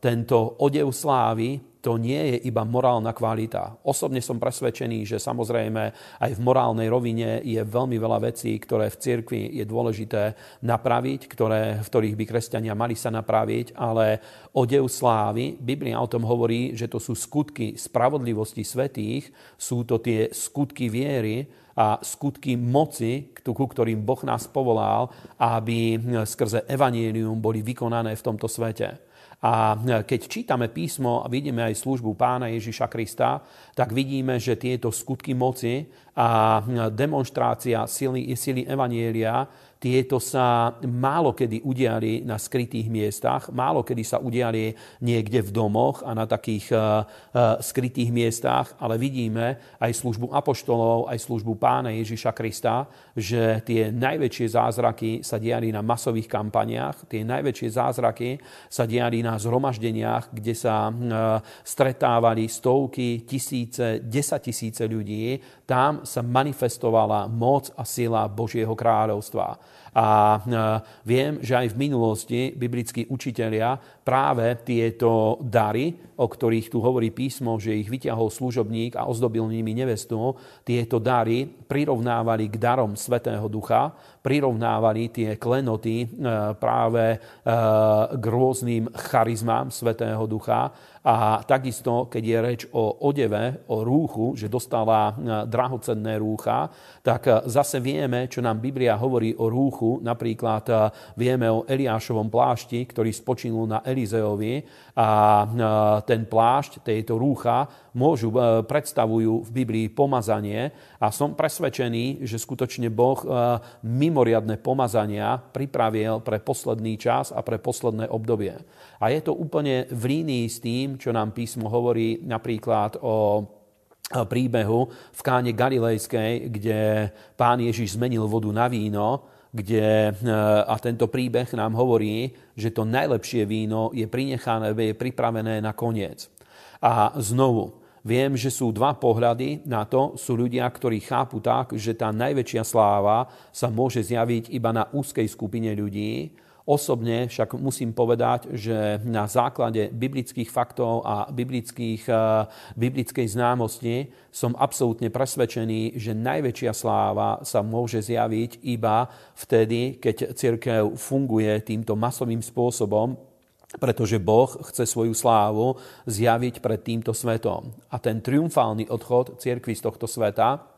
A: tento odev slávy to nie je iba morálna kvalita. Osobne som presvedčený, že samozrejme aj v morálnej rovine je veľmi veľa vecí, ktoré v cirkvi je dôležité napraviť, ktoré, v ktorých by kresťania mali sa napraviť, ale odev slávy, Biblia o tom hovorí, že to sú skutky spravodlivosti svetých, sú to tie skutky viery, a skutky moci, ku ktorým Boh nás povolal, aby skrze evanílium boli vykonané v tomto svete. A e, keď čítame písmo a vidíme aj službu pána Ježiša Krista, tak vidíme, že tieto skutky moci a e, demonstrácia sily, sily Evanielia tieto sa málo kedy udiali na skrytých miestach, málo kedy sa udiali niekde v domoch a na takých eh, eh, skrytých miestach, ale vidíme aj službu apoštolov, aj službu pána Ježiša Krista, že tie najväčšie zázraky sa diali na masových kampaniách, tie najväčšie zázraky sa diali na zhromaždeniach, kde sa eh, stretávali stovky, tisíce, desaťtisíce ľudí tam sa manifestovala moc a sila Božieho kráľovstva. A e, viem, že aj v minulosti biblickí učitelia práve tieto dary, o ktorých tu hovorí písmo, že ich vyťahol služobník a ozdobil nimi nevestu, tieto dary prirovnávali k darom Svetého Ducha, prirovnávali tie klenoty e, práve e, k rôznym charizmám Svetého Ducha a takisto, keď je reč o odeve, o rúchu, že dostala e, drahocenné rúcha, tak zase vieme, čo nám Biblia hovorí o rúchu. Napríklad vieme o Eliášovom plášti, ktorý spočinul na Elizeovi a e, ten plášť tejto rúcha môžu, e, predstavujú v Biblii pomazanie a som presvedčený, že skutočne Boh e, mimoriadne pomazania pripravil pre posledný čas a pre posledné obdobie. A je to úplne v línii s tým, čo nám písmo hovorí napríklad o príbehu v káne Galilejskej, kde pán Ježiš zmenil vodu na víno kde, e, a tento príbeh nám hovorí, že to najlepšie víno je prinechané, je pripravené na koniec. A znovu, viem, že sú dva pohľady na to. Sú ľudia, ktorí chápu tak, že tá najväčšia sláva sa môže zjaviť iba na úzkej skupine ľudí Osobne však musím povedať, že na základe biblických faktov a biblických, e, biblickej známosti som absolútne presvedčený, že najväčšia sláva sa môže zjaviť iba vtedy, keď cirkev funguje týmto masovým spôsobom, pretože Boh chce svoju slávu zjaviť pred týmto svetom. A ten triumfálny odchod cirkvi z tohto sveta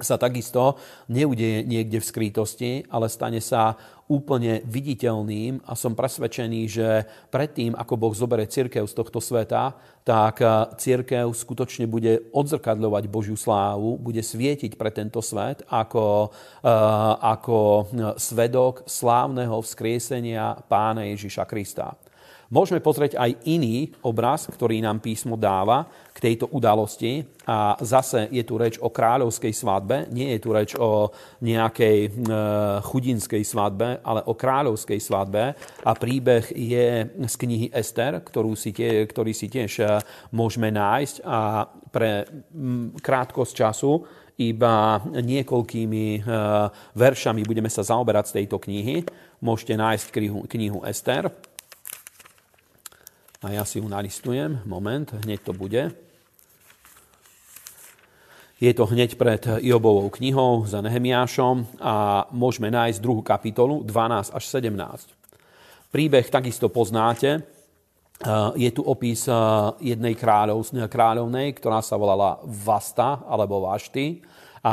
A: sa takisto neudeje niekde v skrytosti, ale stane sa úplne viditeľným a som presvedčený, že predtým, ako Boh zoberie cirkev z tohto sveta, tak eh, cirkev skutočne bude odzrkadľovať Božiu slávu, bude svietiť pre tento svet ako, eh, ako eh, svedok slávneho vzkriesenia Pána Ježiša Krista. Môžeme pozrieť aj iný obraz, ktorý nám písmo dáva k tejto udalosti. A zase je tu reč o kráľovskej svadbe, nie je tu reč o nejakej e, chudinskej svadbe, ale o kráľovskej svadbe. A príbeh je z knihy Ester, ktorú si tie, ktorý si tiež e, môžeme nájsť. A pre krátkosť času iba niekoľkými e, veršami budeme sa zaoberať z tejto knihy. Môžete nájsť knihu, knihu Ester. A ja si ju naristujem. Moment, hneď to bude. Je to hneď pred Jobovou knihou za Nehemiášom a môžeme nájsť druhú kapitolu 12 až 17. Príbeh takisto poznáte. E, je tu opis e, jednej kráľovnej, ktorá sa volala Vasta alebo Vašty. A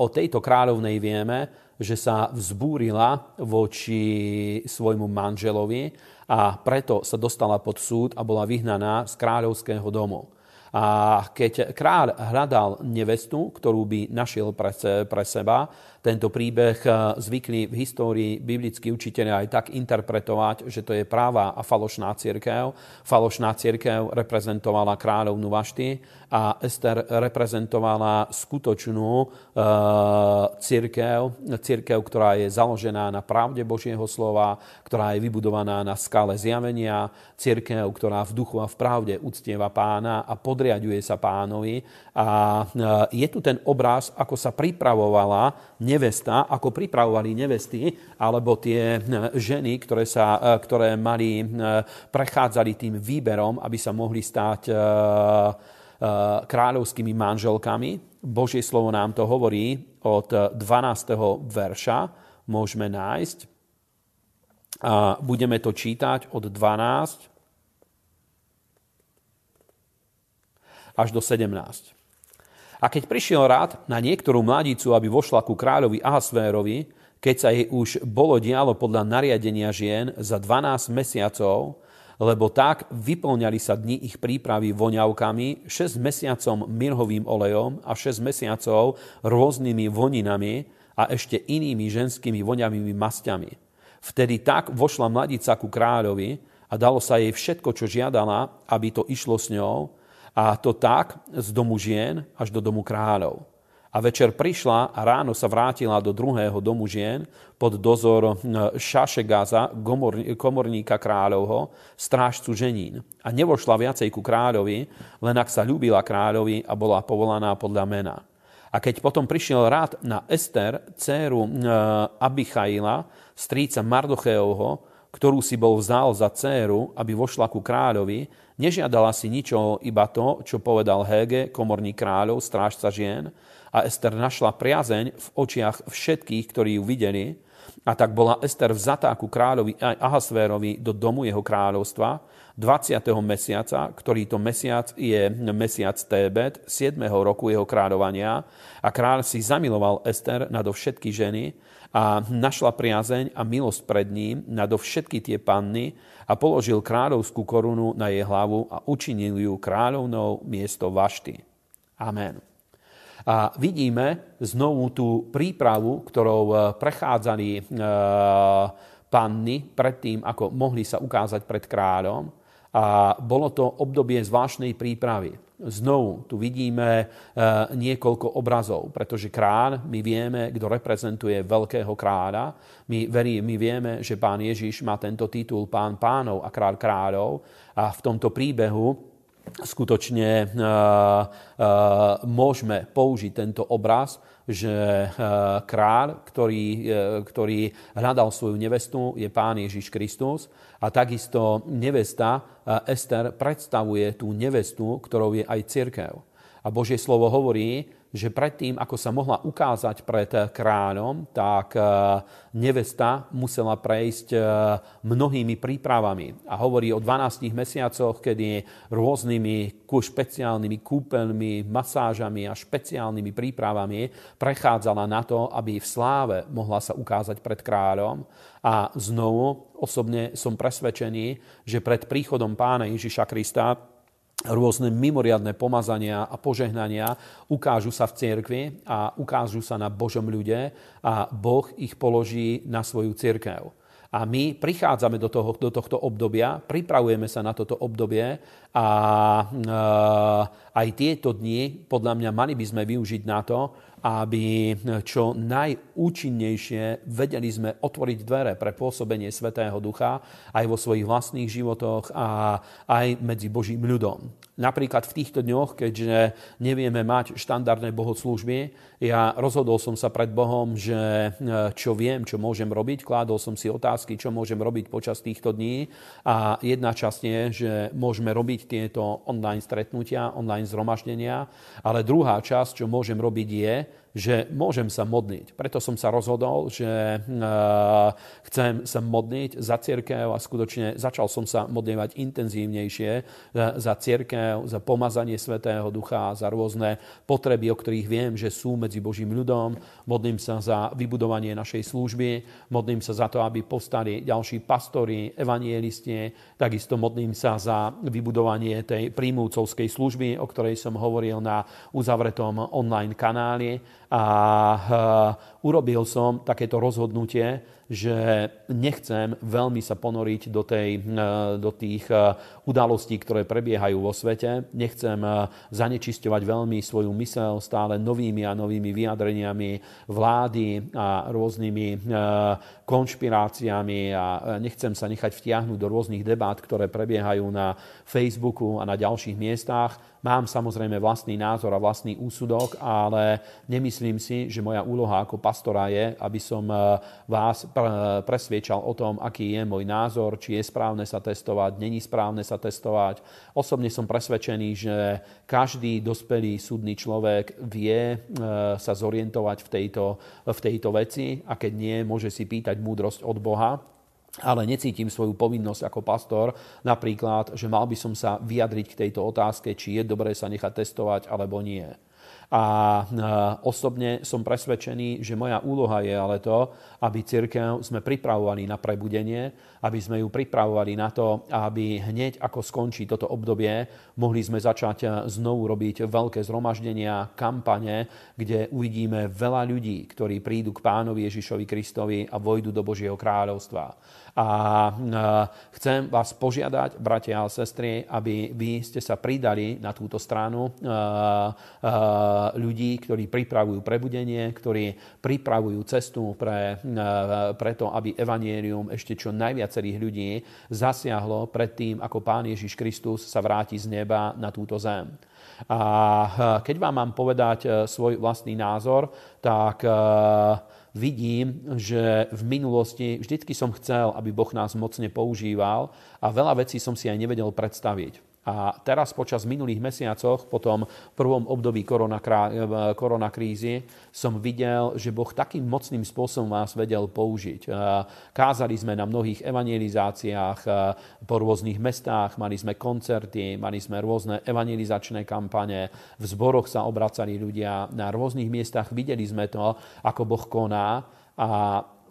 A: o tejto kráľovnej vieme, že sa vzbúrila voči svojmu manželovi a preto sa dostala pod súd a bola vyhnaná z kráľovského domu. A keď kráľ hľadal nevestu, ktorú by našiel pre, pre seba, tento príbeh eh, zvykli v histórii biblickí učiteľe aj tak interpretovať, že to je práva a falošná církev. Falošná církev reprezentovala kráľovnu Vašty a Ester reprezentovala skutočnú eh, církev, církev, ktorá je založená na pravde Božieho slova, ktorá je vybudovaná na skále zjavenia, církev, ktorá v duchu a v pravde uctieva pána a podriaduje sa pánovi. A eh, je tu ten obraz, ako sa pripravovala nevesta, ako pripravovali nevesty, alebo tie eh, ženy, ktoré, sa, eh, ktoré mali, eh, prechádzali tým výberom, aby sa mohli stať kráľovskými manželkami. Božie slovo nám to hovorí od 12. verša, môžeme nájsť. A budeme to čítať od 12 až do 17. A keď prišiel rád na niektorú mladicu, aby vošla ku kráľovi Ahasvérovi, keď sa jej už bolo dialo podľa nariadenia žien za 12 mesiacov, lebo tak vyplňali sa dni ich prípravy voňavkami, 6 mesiacom mirhovým olejom a 6 mesiacov rôznymi voninami a ešte inými ženskými voňavými masťami. Vtedy tak vošla mladica ku kráľovi a dalo sa jej všetko, čo žiadala, aby to išlo s ňou, a to tak z domu žien až do domu kráľov. A večer prišla a ráno sa vrátila do druhého domu žien pod dozor hm, Šašegaza, komorníka kráľovho, strážcu ženín. A nevošla viacej ku kráľovi, len ak sa ľúbila kráľovi a bola povolaná podľa mena. A keď potom prišiel rád na Ester, dceru hm, Abichaila, stríca Mardocheovho, ktorú si bol vzal za céru, aby vošla ku kráľovi, nežiadala si ničo iba to, čo povedal Hege, komorník kráľov, strážca žien, a Ester našla priazeň v očiach všetkých, ktorí ju videli, a tak bola Ester vzatá ku kráľovi aj Ahasvérovi do domu jeho kráľovstva 20. mesiaca, ktorý to mesiac je mesiac Tébet, 7. roku jeho kráľovania a kráľ si zamiloval Ester nadovšetky ženy, a našla priazeň a milosť pred ním nado všetky tie panny a položil kráľovskú korunu na jej hlavu a učinil ju kráľovnou miesto Vašty. Amen. A vidíme znovu tú prípravu, ktorou e, prechádzali e, panny predtým, ako mohli sa ukázať pred kráľom. A bolo to obdobie zvláštnej prípravy. Znovu tu vidíme e, niekoľko obrazov, pretože krán, my vieme, kto reprezentuje veľkého kráda. My, verí, my vieme, že pán Ježiš má tento titul pán pánov a král kráľov. A v tomto príbehu skutočne uh, uh, môžeme použiť tento obraz že eh, kráľ, ktorý, eh, ktorý hľadal svoju nevestu, je Pán Ježiš Kristus a takisto nevesta eh, Ester predstavuje tú nevestu, ktorou je aj cirkev. A Božie slovo hovorí, že predtým, ako sa mohla ukázať pred kráľom, tak eh, nevesta musela prejsť eh, mnohými prípravami. A hovorí o 12 mesiacoch, kedy rôznymi špeciálnymi kúpeľmi, masážami a špeciálnymi prípravami prechádzala na to, aby v sláve mohla sa ukázať pred kráľom. A znovu osobne som presvedčený, že pred príchodom pána Ježiša Krista rôzne mimoriadne pomazania a požehnania ukážu sa v cirkvi a ukážu sa na Božom ľude a Boh ich položí na svoju cirkev. A my prichádzame do, toho, do tohto obdobia, pripravujeme sa na toto obdobie a e, aj tieto dni podľa mňa mali by sme využiť na to, aby e, čo najúčinnejšie vedeli sme otvoriť dvere pre pôsobenie Svetého Ducha aj vo svojich vlastných životoch a aj medzi Božím ľudom. Napríklad v týchto dňoch, keďže nevieme mať štandardné bohoslúžby, ja rozhodol som sa pred Bohom, že e, čo viem, čo môžem robiť, kládol som si otázky, čo môžem robiť počas týchto dní a jedna časť je, že môžeme robiť tieto online stretnutia, online zhromaždenia, ale druhá časť, čo môžem robiť je, že môžem sa modliť. Preto som sa rozhodol, že e, chcem sa modliť za církev a skutočne začal som sa modlievať intenzívnejšie e, za církev, za pomazanie Svetého Ducha, za rôzne potreby, o ktorých viem, že sú medzi Božím ľudom. Modlím sa za vybudovanie našej služby, modlím sa za to, aby postali ďalší pastori, evanielisti, takisto modlím sa za vybudovanie tej príjmúcovskej služby, o ktorej som hovoril na uzavretom online kanáli a eh, urobil som takéto rozhodnutie, že nechcem veľmi sa ponoriť do, tej, eh, do tých eh, udalostí, ktoré prebiehajú vo svete. Nechcem zanečisťovať veľmi svoju mysel stále novými a novými vyjadreniami vlády a rôznymi konšpiráciami a nechcem sa nechať vtiahnuť do rôznych debát, ktoré prebiehajú na Facebooku a na ďalších miestach Mám samozrejme vlastný názor a vlastný úsudok, ale nemyslím si, že moja úloha ako pastora je, aby som e, vás e, presviečal o tom, aký je môj názor, či je správne sa testovať, není správne sa testovať. Osobne som presvedčený, že každý dospelý súdny človek vie e, sa zorientovať v tejto, v tejto veci a keď nie, môže si pýtať múdrosť od Boha ale necítim svoju povinnosť ako pastor, napríklad, že mal by som sa vyjadriť k tejto otázke, či je dobré sa nechať testovať alebo nie. A e, osobne som presvedčený, že moja úloha je ale to, aby církev sme pripravovali na prebudenie, aby sme ju pripravovali na to, aby hneď ako skončí toto obdobie, mohli sme začať e, znovu robiť veľké zhromaždenia, kampane, kde uvidíme veľa ľudí, ktorí prídu k pánovi Ježišovi Kristovi a vojdu do Božieho kráľovstva. A e, chcem vás požiadať, bratia a sestry, aby vy ste sa pridali na túto stranu e, e, ľudí, ktorí pripravujú prebudenie, ktorí pripravujú cestu pre, pre to, aby evanierium ešte čo najviacerých ľudí zasiahlo pred tým, ako Pán Ježiš Kristus sa vráti z neba na túto zem. A keď vám mám povedať svoj vlastný názor, tak vidím, že v minulosti vždycky som chcel, aby Boh nás mocne používal a veľa vecí som si aj nevedel predstaviť. A teraz počas minulých mesiacoch, po tom prvom období koronakrízy, e, som videl, že Boh takým mocným spôsobom vás vedel použiť. E, kázali sme na mnohých evangelizáciách e, po rôznych mestách, mali sme koncerty, mali sme rôzne evangelizačné kampane, v zboroch sa obracali ľudia, na rôznych miestach videli sme to, ako Boh koná a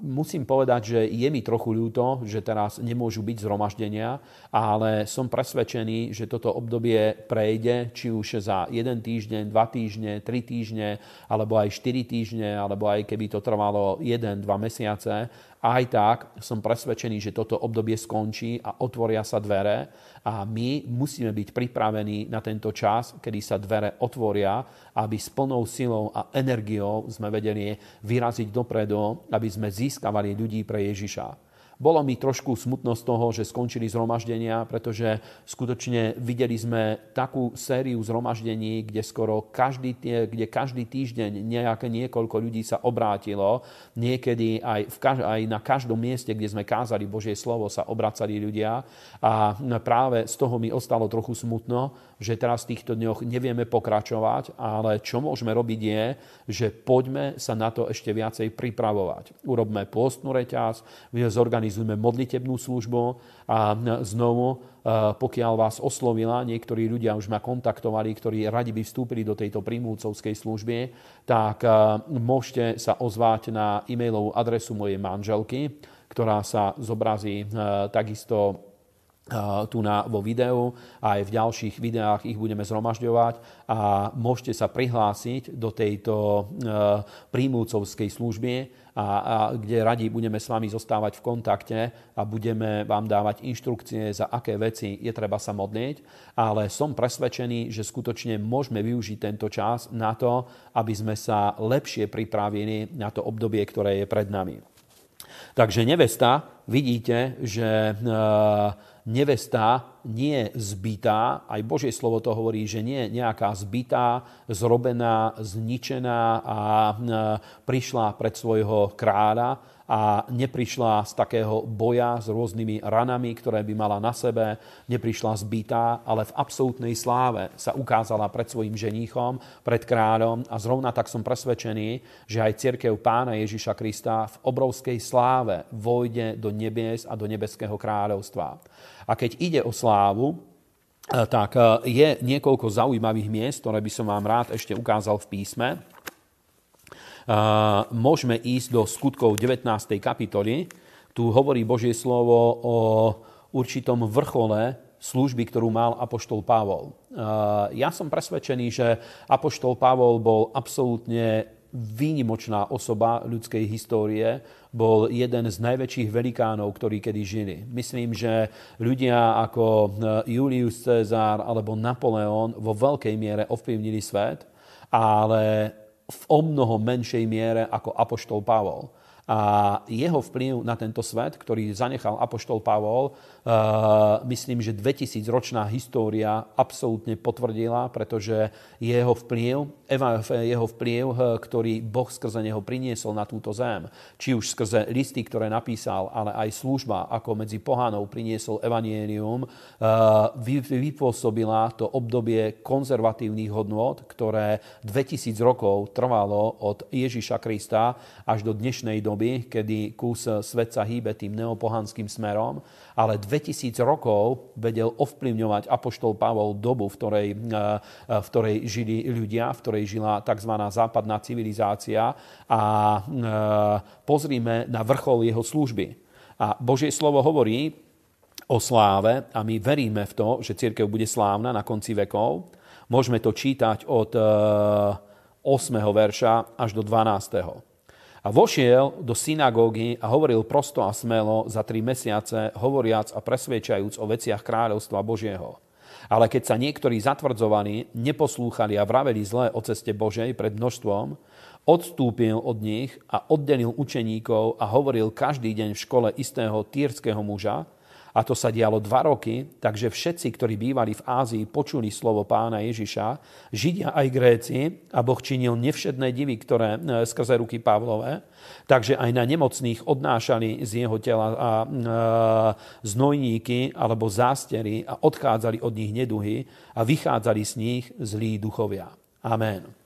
A: musím povedať, že je mi trochu ľúto, že teraz nemôžu byť zhromaždenia, ale som presvedčený, že toto obdobie prejde, či už za jeden týždeň, dva týždne, tri týždne, alebo aj štyri týždne, alebo aj keby to trvalo jeden, dva mesiace, aj tak som presvedčený, že toto obdobie skončí a otvoria sa dvere a my musíme byť pripravení na tento čas, kedy sa dvere otvoria, aby s plnou silou a energiou sme vedeli vyraziť dopredu, aby sme získavali ľudí pre Ježiša. Bolo mi trošku smutno z toho, že skončili zhromaždenia, pretože skutočne videli sme takú sériu zhromaždení, kde skoro každý, kde každý týždeň nejaké niekoľko ľudí sa obrátilo. Niekedy aj, v, aj na každom mieste, kde sme kázali Božie slovo, sa obracali ľudia. A práve z toho mi ostalo trochu smutno, že teraz v týchto dňoch nevieme pokračovať, ale čo môžeme robiť je, že poďme sa na to ešte viacej pripravovať. Urobme pôstnu reťaz, zorganizujeme organizujeme modlitebnú službu a znovu, e, pokiaľ vás oslovila, niektorí ľudia už ma kontaktovali, ktorí radi by vstúpili do tejto príjmúcovskej služby, tak e, môžete sa ozvať na e-mailovú adresu mojej manželky, ktorá sa zobrazí e, takisto tu na, vo videu a aj v ďalších videách ich budeme zhromažďovať a môžete sa prihlásiť do tejto e, príjmúcovskej služby, a, a kde radi budeme s vami zostávať v kontakte a budeme vám dávať inštrukcie, za aké veci je treba sa modliť, ale som presvedčený, že skutočne môžeme využiť tento čas na to, aby sme sa lepšie pripravili na to obdobie, ktoré je pred nami. Takže nevesta, vidíte, že e, nevesta nie je zbytá, aj Božie slovo to hovorí, že nie je nejaká zbytá, zrobená, zničená a e, prišla pred svojho kráľa, a neprišla z takého boja s rôznymi ranami, ktoré by mala na sebe, neprišla zbytá, ale v absolútnej sláve sa ukázala pred svojim ženíchom, pred kráľom a zrovna tak som presvedčený, že aj cirkev pána Ježiša Krista v obrovskej sláve vojde do nebies a do nebeského kráľovstva. A keď ide o slávu, e, tak e, je niekoľko zaujímavých miest, ktoré by som vám rád ešte ukázal v písme môžeme ísť do skutkov 19. kapitoly. Tu hovorí Božie slovo o určitom vrchole služby, ktorú mal Apoštol Pavol. Ja som presvedčený, že Apoštol Pavol bol absolútne výnimočná osoba ľudskej histórie, bol jeden z najväčších velikánov, ktorí kedy žili. Myslím, že ľudia ako e, Julius Cezar alebo Napoleon vo veľkej miere ovplyvnili svet, ale v o mnoho menšej miere ako Apoštol Pavol. A jeho vplyv na tento svet, ktorý zanechal Apoštol Pavol, Eh, myslím, že 2000-ročná história absolútne potvrdila, pretože jeho vplyv, Eva, jeho vplyv, eh, ktorý Boh skrze neho priniesol na túto zem, či už skrze listy, ktoré napísal, ale aj služba, ako medzi pohánov priniesol evanielium, eh, vypôsobila to obdobie konzervatívnych hodnot, ktoré 2000 rokov trvalo od Ježiša Krista až do dnešnej doby, kedy kus svet sa hýbe tým neopohanským smerom ale 2000 rokov vedel ovplyvňovať apoštol Pavol dobu, v ktorej, eh, eh, v ktorej žili ľudia, v ktorej žila tzv. západná civilizácia a eh, pozrime na vrchol jeho služby. A Božie slovo hovorí o sláve a my veríme v to, že církev bude slávna na konci vekov. Môžeme to čítať od 8. verša až do 12. A vošiel do synagógy a hovoril prosto a smelo za tri mesiace, hovoriac a presvedčajúc o veciach kráľovstva Božieho. Ale keď sa niektorí zatvrdzovali, neposlúchali a vraveli zlé o ceste Božej pred množstvom, odstúpil od nich a oddelil učeníkov a hovoril každý deň v škole istého týrského muža, a to sa dialo dva roky, takže všetci, ktorí bývali v Ázii, počuli slovo pána Ježiša, Židia aj Gréci, a Boh činil nevšedné divy, ktoré e, skrze ruky Pavlové, takže aj na nemocných odnášali z jeho tela a, a, e, znojníky alebo zástery a odchádzali od nich neduhy a vychádzali z nich zlí duchovia. Amen.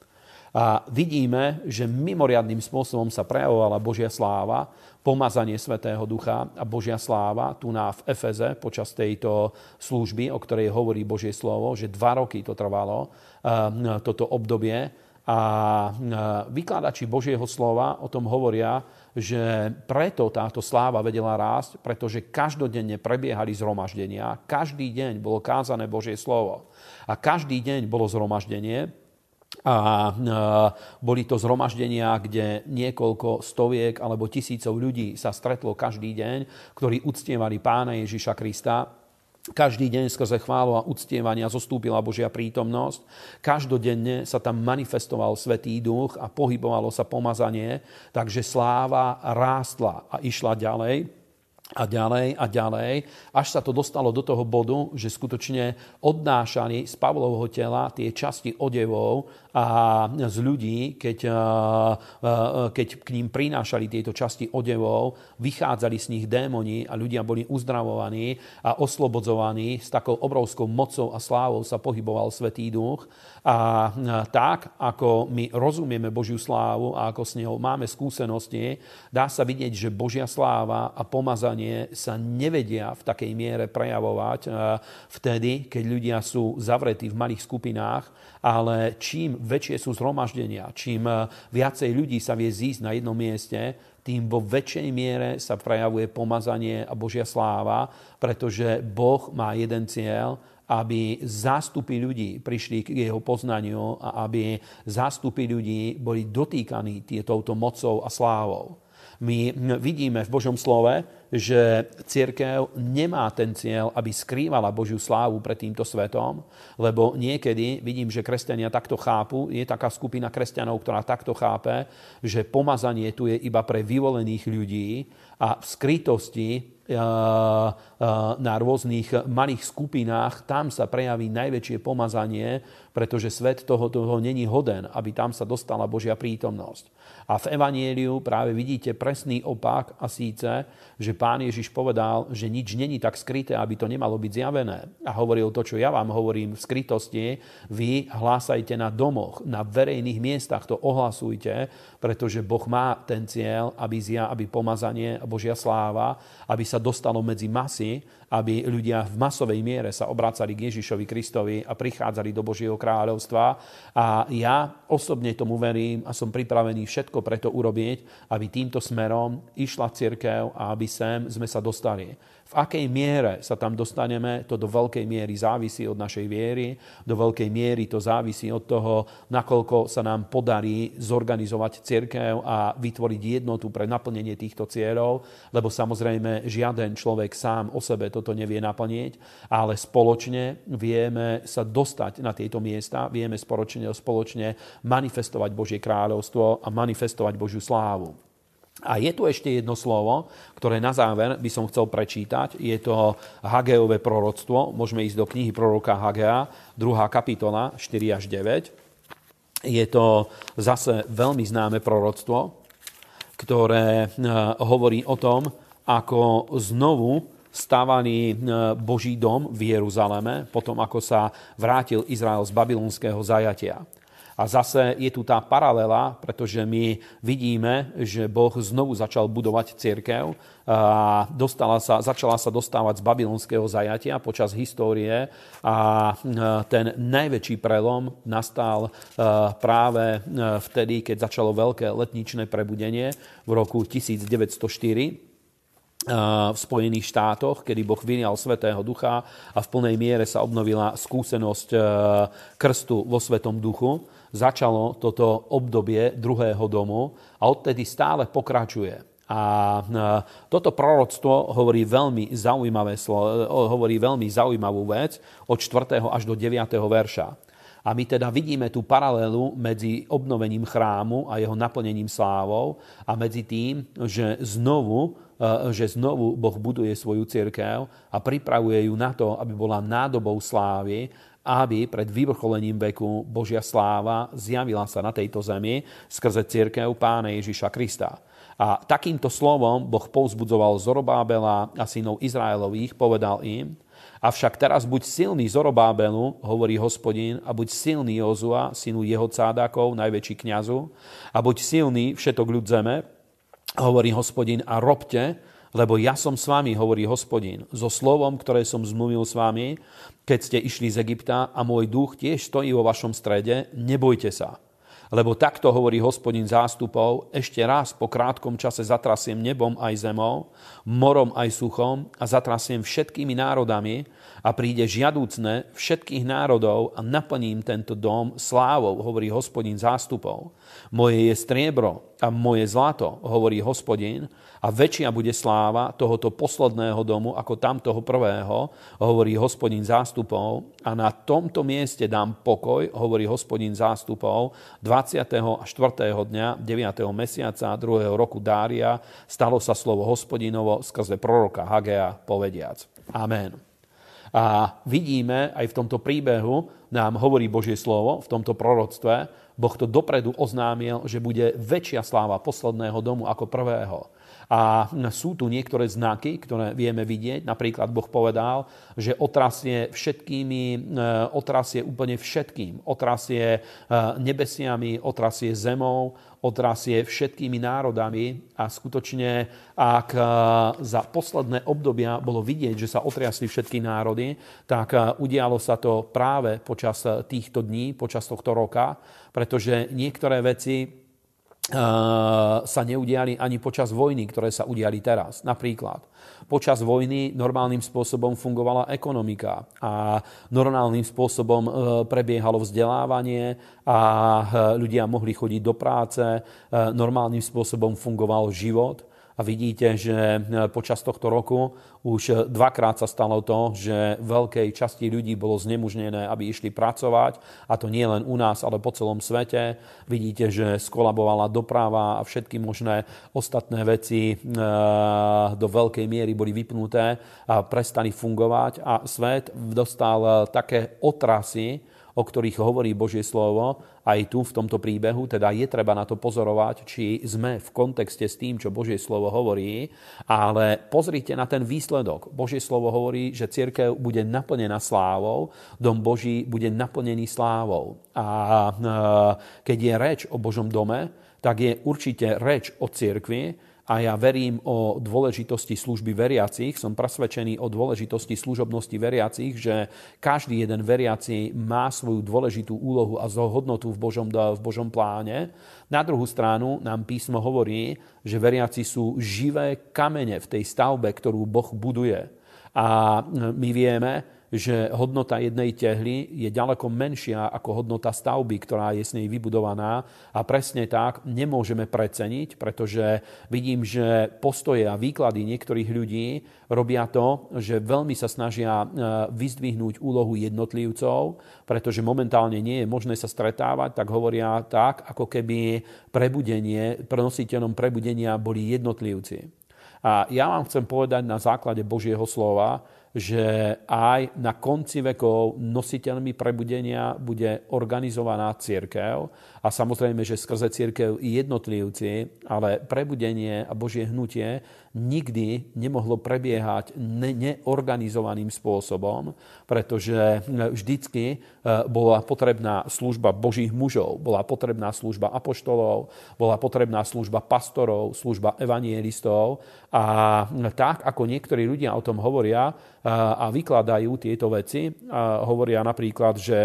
A: A vidíme, že mimoriadným spôsobom sa prejavovala Božia sláva, pomazanie Svetého Ducha a Božia sláva tu na v Efeze počas tejto služby, o ktorej hovorí Božie slovo, že dva roky to trvalo, ehm, toto obdobie. A ehm, vykladači Božieho slova o tom hovoria, že preto táto sláva vedela rásť, pretože každodenne prebiehali zhromaždenia, každý deň bolo kázané Božie slovo a každý deň bolo zhromaždenie, a e, boli to zhromaždenia, kde niekoľko stoviek alebo tisícov ľudí sa stretlo každý deň, ktorí uctievali pána Ježiša Krista každý deň skrze chválu a uctievania zostúpila Božia prítomnosť. Každodenne sa tam manifestoval Svetý duch a pohybovalo sa pomazanie, takže sláva rástla a išla ďalej a ďalej a ďalej, až sa to dostalo do toho bodu, že skutočne odnášali z Pavlovho tela tie časti odevov a z ľudí, keď, e, e, keď k ním prinášali tieto časti odevov, vychádzali z nich démoni a ľudia boli uzdravovaní a oslobodzovaní. S takou obrovskou mocou a slávou sa pohyboval Svetý Duch. A e, tak, ako my rozumieme Božiu slávu a ako s ňou máme skúsenosti, dá sa vidieť, že Božia sláva a pomazanie sa nevedia v takej miere prejavovať vtedy, keď ľudia sú zavretí v malých skupinách, ale čím väčšie sú zhromaždenia, čím eh, viacej ľudí sa vie zísť na jednom mieste, tým vo väčšej miere sa prejavuje pomazanie a Božia sláva, pretože Boh má jeden cieľ, aby zástupy ľudí prišli k jeho poznaniu a aby zástupy ľudí boli dotýkaní touto mocou a slávou. My vidíme v Božom slove, že církev nemá ten cieľ, aby skrývala Božiu slávu pred týmto svetom, lebo niekedy vidím, že kresťania takto chápu, je taká skupina kresťanov, ktorá takto chápe, že pomazanie tu je iba pre vyvolených ľudí a v skrytosti e, e, na rôznych malých skupinách, tam sa prejaví najväčšie pomazanie pretože svet toho, toho není hoden, aby tam sa dostala Božia prítomnosť. A v Evanieliu práve vidíte presný opak a síce, že pán Ježiš povedal, že nič není tak skryté, aby to nemalo byť zjavené. A hovoril to, čo ja vám hovorím v skrytosti, vy hlásajte na domoch, na verejných miestach to ohlasujte, pretože Boh má ten cieľ, aby, zja, aby pomazanie Božia sláva, aby sa dostalo medzi masy, aby ľudia v masovej miere sa obracali k Ježišovi Kristovi a prichádzali do Božieho kráľovstva. A ja osobne tomu verím a som pripravený všetko preto urobiť, aby týmto smerom išla cirkev a aby sem sme sa dostali v akej miere sa tam dostaneme, to do veľkej miery závisí od našej viery, do veľkej miery to závisí od toho, nakoľko sa nám podarí zorganizovať cirkev a vytvoriť jednotu pre naplnenie týchto cieľov, lebo samozrejme žiaden človek sám o sebe toto nevie naplniť, ale spoločne vieme sa dostať na tieto miesta, vieme spoločne, spoločne manifestovať Božie kráľovstvo a manifestovať Božiu slávu. A je tu ešte jedno slovo, ktoré na záver by som chcel prečítať. Je to Hageové proroctvo. Môžeme ísť do knihy proroka Hagea, 2. kapitola, 4 až 9. Je to zase veľmi známe proroctvo, ktoré e, hovorí o tom, ako znovu stávaný e, Boží dom v Jeruzaleme, potom ako sa vrátil Izrael z babylonského zajatia. A zase je tu tá paralela, pretože my vidíme, že Boh znovu začal budovať církev a dostala sa, začala sa dostávať z babylonského zajatia počas histórie a e, ten najväčší prelom nastal e, práve e, vtedy, keď začalo veľké letničné prebudenie v roku 1904 v Spojených štátoch, kedy Boh vynial Svetého Ducha a v plnej miere sa obnovila skúsenosť krstu vo Svetom Duchu začalo toto obdobie druhého domu a odtedy stále pokračuje. A e, toto proroctvo hovorí veľmi, zaujímavé, e, hovorí veľmi zaujímavú vec od 4. až do 9. verša. A my teda vidíme tú paralelu medzi obnovením chrámu a jeho naplnením slávou a medzi tým, že znovu, e, že znovu Boh buduje svoju cirkev a pripravuje ju na to, aby bola nádobou slávy aby pred vyvrcholením veku Božia sláva zjavila sa na tejto zemi skrze církev Pána Ježiša Krista. A takýmto slovom Boh povzbudzoval Zorobábela a synov Izraelových, povedal im, Avšak teraz buď silný Zorobábelu, hovorí hospodin, a buď silný Jozua, synu jeho cádakov, najväčší kňazu, a buď silný všetok ľud zeme, hovorí hospodin, a robte, lebo ja som s vami, hovorí hospodin, so slovom, ktoré som zmluvil s vami, keď ste išli z Egypta a môj duch tiež stojí vo vašom strede, nebojte sa. Lebo takto hovorí hospodin zástupov, ešte raz po krátkom čase zatrasiem nebom aj zemou, morom aj suchom a zatrasiem všetkými národami a príde žiadúcne všetkých národov a naplním tento dom slávou, hovorí hospodin zástupov. Moje je striebro a moje zlato, hovorí hospodin, a väčšia bude sláva tohoto posledného domu ako tamtoho prvého, hovorí hospodin zástupov a na tomto mieste dám pokoj, hovorí hospodin zástupov 20. a 4. dňa 9. mesiaca 2. roku Dária stalo sa slovo hospodinovo skrze proroka Hagea povediac. Amen. A vidíme aj v tomto príbehu, nám hovorí Božie slovo v tomto proroctve, Boh to dopredu oznámil, že bude väčšia sláva posledného domu ako prvého a sú tu niektoré znaky, ktoré vieme vidieť. Napríklad Boh povedal, že otrasie všetkými, e, otrasie úplne všetkým. Otrasie e, nebesiami, otrasie zemou, otrasie všetkými národami a skutočne, ak e, za posledné obdobia bolo vidieť, že sa otriasli všetky národy, tak udialo sa to práve počas týchto dní, počas tohto roka, pretože niektoré veci Eh, sa neudiali ani počas vojny, ktoré sa udiali teraz. Napríklad, počas vojny normálnym spôsobom fungovala ekonomika a normálnym spôsobom eh, prebiehalo vzdelávanie a eh, ľudia mohli chodiť do práce, normálnym spôsobom fungoval život. A vidíte, že počas tohto roku už eh, dvakrát sa stalo to, že veľkej časti ľudí bolo znemužnené, aby išli pracovať, a to nie len u nás, ale po celom svete. Vidíte, že skolabovala doprava a všetky možné ostatné veci eh, do veľkej miery boli vypnuté a prestali fungovať a svet dostal eh, také otrasy, o ktorých hovorí Božie slovo, aj tu v tomto príbehu, teda je treba na to pozorovať, či sme v kontexte s tým, čo Božie slovo hovorí, ale pozrite na ten výsledok. Božie slovo hovorí, že církev bude naplnená slávou, dom Boží bude naplnený slávou. A e, keď je reč o Božom dome, tak je určite reč o cirkvi, a ja verím o dôležitosti služby veriacich, som presvedčený o dôležitosti služobnosti veriacich, že každý jeden veriaci má svoju dôležitú úlohu a zohodnotu v Božom, v Božom pláne. Na druhú stranu nám písmo hovorí, že veriaci sú živé kamene v tej stavbe, ktorú Boh buduje. A my vieme, že hodnota jednej tehly je ďaleko menšia ako hodnota stavby, ktorá je s nej vybudovaná. A presne tak nemôžeme preceniť, pretože vidím, že postoje a výklady niektorých ľudí robia to, že veľmi sa snažia e, vyzdvihnúť úlohu jednotlivcov, pretože momentálne nie je možné sa stretávať, tak hovoria tak, ako keby prebudenie, prenositeľom prebudenia boli jednotlivci. A ja vám chcem povedať na základe Božieho slova, že aj na konci vekov nositeľmi prebudenia bude organizovaná církev a samozrejme, že skrze církev jednotlivci, ale prebudenie a Božie hnutie nikdy nemohlo prebiehať neorganizovaným spôsobom, pretože e, vždycky e, bola potrebná služba božích mužov, bola potrebná služba apoštolov, bola potrebná služba pastorov, služba evanielistov. a tak, ako niektorí ľudia o tom hovoria e, a vykladajú tieto veci, hovoria napríklad, že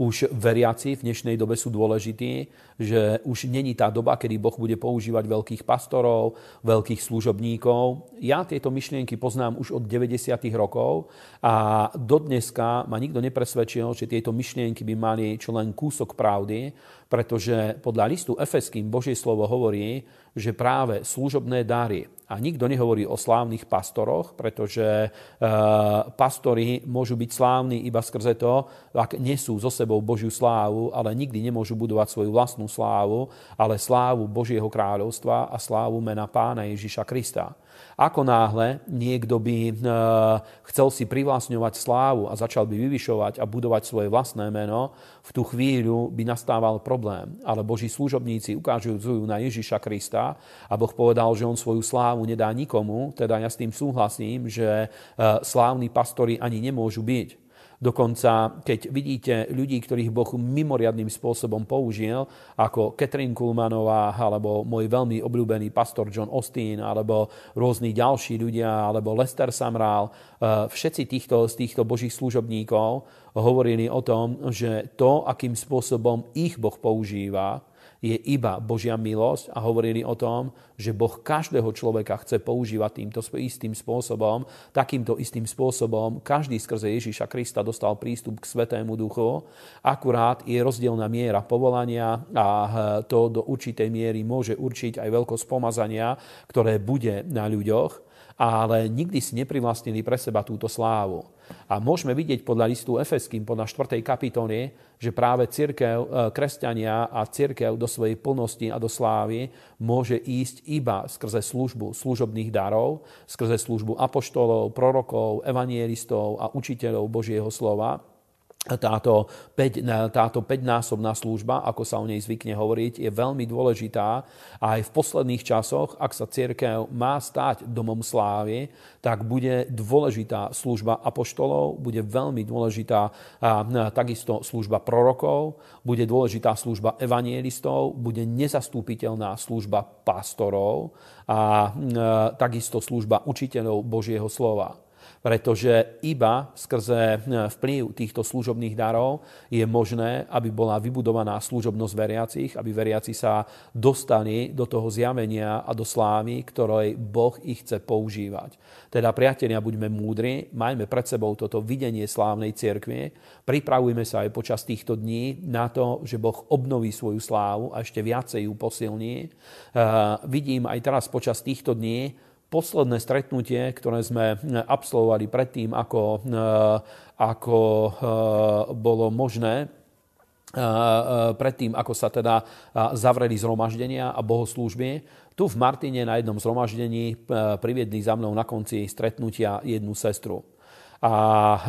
A: už veriaci v dnešnej dobe sú dôležití, že už není tá doba, kedy Boh bude používať veľkých pastorov, veľkých služobníkov. Ja tieto myšlienky poznám už od 90. rokov a dodneska ma nikto nepresvedčil, že tieto myšlienky by mali čo len kúsok pravdy, pretože podľa listu Efeským Božie slovo hovorí, že práve služobné dary, a nikto nehovorí o slávnych pastoroch, pretože e, pastory môžu byť slávni iba skrze to, ak nesú zo sebou Božiu slávu, ale nikdy nemôžu budovať svoju vlastnú slávu, ale slávu Božieho kráľovstva a slávu mena Pána Ježiša Krista. Ako náhle niekto by eh, chcel si privlastňovať slávu a začal by vyvyšovať a budovať svoje vlastné meno, v tú chvíľu by nastával problém. Ale Boží služobníci ukážujú na Ježiša Krista a Boh povedal, že on svoju slávu nedá nikomu, teda ja s tým súhlasím, že eh, slávni pastori ani nemôžu byť Dokonca, keď vidíte ľudí, ktorých Boh mimoriadným spôsobom použil, ako Katrin Kulmanová, alebo môj veľmi obľúbený pastor John Austin, alebo rôzni ďalší ľudia, alebo Lester Samral, eh, všetci týchto, z týchto božích služobníkov hovorili o tom, že to, akým spôsobom ich Boh používa, je iba Božia milosť a hovorili o tom, že Boh každého človeka chce používať týmto istým spôsobom, takýmto istým spôsobom každý skrze Ježíša Krista dostal prístup k Svetému Duchu. Akurát je rozdielna miera povolania a eh, to do určitej miery môže určiť aj veľkosť pomazania, ktoré bude na ľuďoch ale nikdy si neprivlastnili pre seba túto slávu. A môžeme vidieť podľa listu Efeským, podľa 4. kapitóny, že práve církev, eh, kresťania a církev do svojej plnosti a do slávy môže ísť iba skrze službu služobných darov, skrze službu apoštolov, prorokov, evanielistov a učiteľov Božieho slova, táto, 5, táto 5-násobná služba, ako sa o nej zvykne hovoriť, je veľmi dôležitá a aj v posledných časoch, ak sa církev má stať domom slávy, tak bude dôležitá služba apoštolov, bude veľmi dôležitá takisto služba prorokov, bude dôležitá služba evanielistov, bude nezastúpiteľná služba pastorov a takisto služba učiteľov Božieho slova pretože iba skrze eh, vplyv týchto služobných darov je možné, aby bola vybudovaná služobnosť veriacich, aby veriaci sa dostali do toho zjavenia a do slávy, ktorej Boh ich chce používať. Teda, priatelia, buďme múdri, majme pred sebou toto videnie slávnej cirkvi, pripravujme sa aj počas týchto dní na to, že Boh obnoví svoju slávu a ešte viacej ju posilní. Uh, vidím aj teraz počas týchto dní, posledné stretnutie, ktoré sme eh, absolvovali predtým, ako, eh, ako eh, bolo možné predtým, ako sa teda zavreli zhromaždenia a bohoslúžby. Tu v Martine na jednom zhromaždení priviedli za mnou na konci stretnutia jednu sestru a e,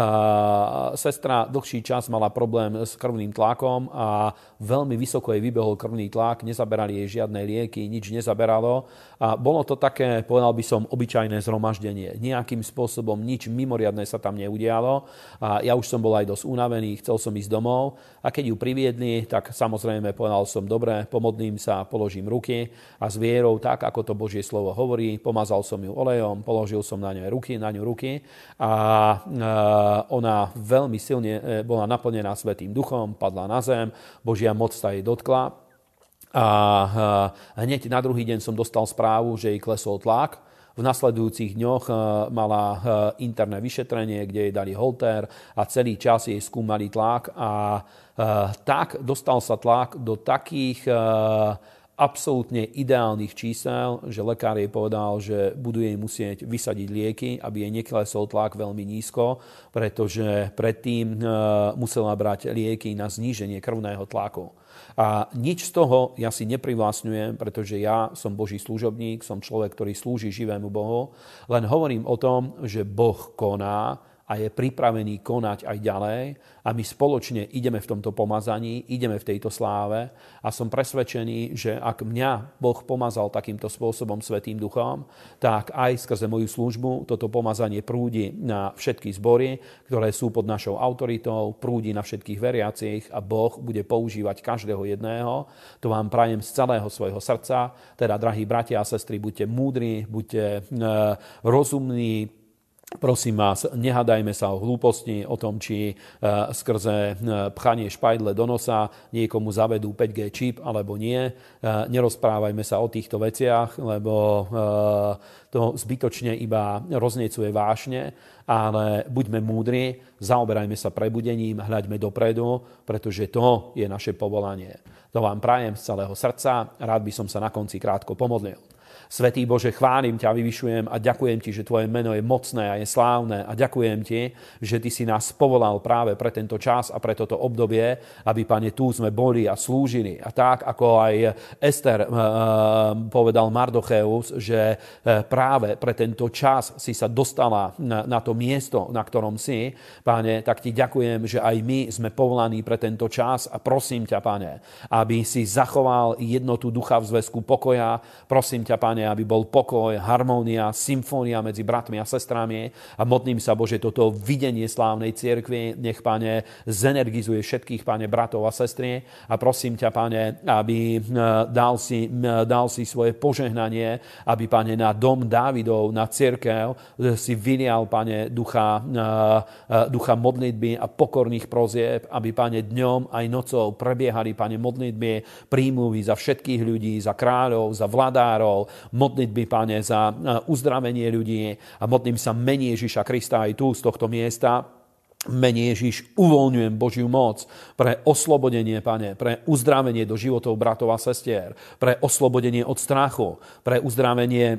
A: sestra dlhší čas mala problém s krvným tlakom a veľmi vysoko jej vybehol krvný tlak, nezaberali jej žiadne lieky, nič nezaberalo. A bolo to také, povedal by som, obyčajné zhromaždenie. Nejakým spôsobom nič mimoriadné sa tam neudialo. A ja už som bol aj dosť unavený, chcel som ísť domov a keď ju priviedli, tak samozrejme povedal som, dobre, pomodlím sa, položím ruky a s vierou, tak ako to Božie slovo hovorí, pomazal som ju olejom, položil som na ňu ruky, na ňu ruky a ona veľmi silne e, bola naplnená Svetým duchom, padla na zem, Božia moc sa jej dotkla. A hneď na druhý deň som dostal správu, že jej klesol tlak. V nasledujúcich dňoch e, mala e, interné vyšetrenie, kde jej dali holter a celý čas jej skúmali tlak a tak dostal sa tlak do takých absolútne ideálnych čísel, že lekár jej povedal, že budú jej musieť vysadiť lieky, aby jej neklesol tlak veľmi nízko, pretože predtým e, musela brať lieky na zníženie krvného tlaku. A nič z toho ja si neprivlastňujem, pretože ja som Boží služobník, som človek, ktorý slúži živému Bohu, len hovorím o tom, že Boh koná a je pripravený konať aj ďalej a my spoločne ideme v tomto pomazaní, ideme v tejto sláve a som presvedčený, že ak mňa Boh pomazal takýmto spôsobom Svetým Duchom, tak aj skrze moju službu toto pomazanie prúdi na všetky zbory, ktoré sú pod našou autoritou, prúdi na všetkých veriacich a Boh bude používať každého jedného. To vám prajem z celého svojho srdca. Teda, drahí bratia a sestry, buďte múdri, buďte e, rozumní, Prosím vás, nehadajme sa o hlúposti, o tom, či e, skrze e, pchanie špajdle do nosa niekomu zavedú 5G čip alebo nie. E, nerozprávajme sa o týchto veciach, lebo to zbytočne iba roznecuje vášne, ale buďme múdri, zaoberajme sa prebudením, hľaďme dopredu, pretože to je naše povolanie. To vám prajem z celého srdca, rád by som sa na konci krátko pomodlil. Svetý Bože, chválim ťa, vyvyšujem a ďakujem ti, že tvoje meno je mocné a je slávne a ďakujem ti, že ty si nás povolal práve pre tento čas a pre toto obdobie, aby, Pane, tu sme boli a slúžili. A tak, ako aj Ester eh, eh, povedal Mardocheus, že eh, práve pre tento čas si sa dostala na, to miesto, na ktorom si, Pane, tak ti ďakujem, že aj my sme povolaní pre tento čas a prosím ťa, Pane, aby si zachoval jednotu ducha v zväzku pokoja. Prosím ťa, Pane, požehnanie, aby bol pokoj, harmónia, symfónia medzi bratmi a sestrami. A modlím sa, Bože, toto videnie slávnej cirkvi, nech, Pane, zenergizuje všetkých, Pane, bratov a sestry. A prosím ťa, Pane, aby e, dal si, dal si svoje požehnanie, aby, Pane, na dom Dávidov, na cirkev e, si vylial, Pane, ducha, e, ducha modlitby a pokorných prozieb, aby, Pane, dňom aj nocou prebiehali, Pane, modlitby, príjmuvy za všetkých ľudí, za kráľov, za vladárov, Modlitby, Pane, za eh, uzdravenie ľudí a modlím sa menej Ježiša Krista aj tu z tohto miesta, Menej Ježiš, uvoľňujem Božiu moc pre oslobodenie, Pane, pre uzdravenie do životov bratov a sestier, pre oslobodenie od strachu, pre uzdravenie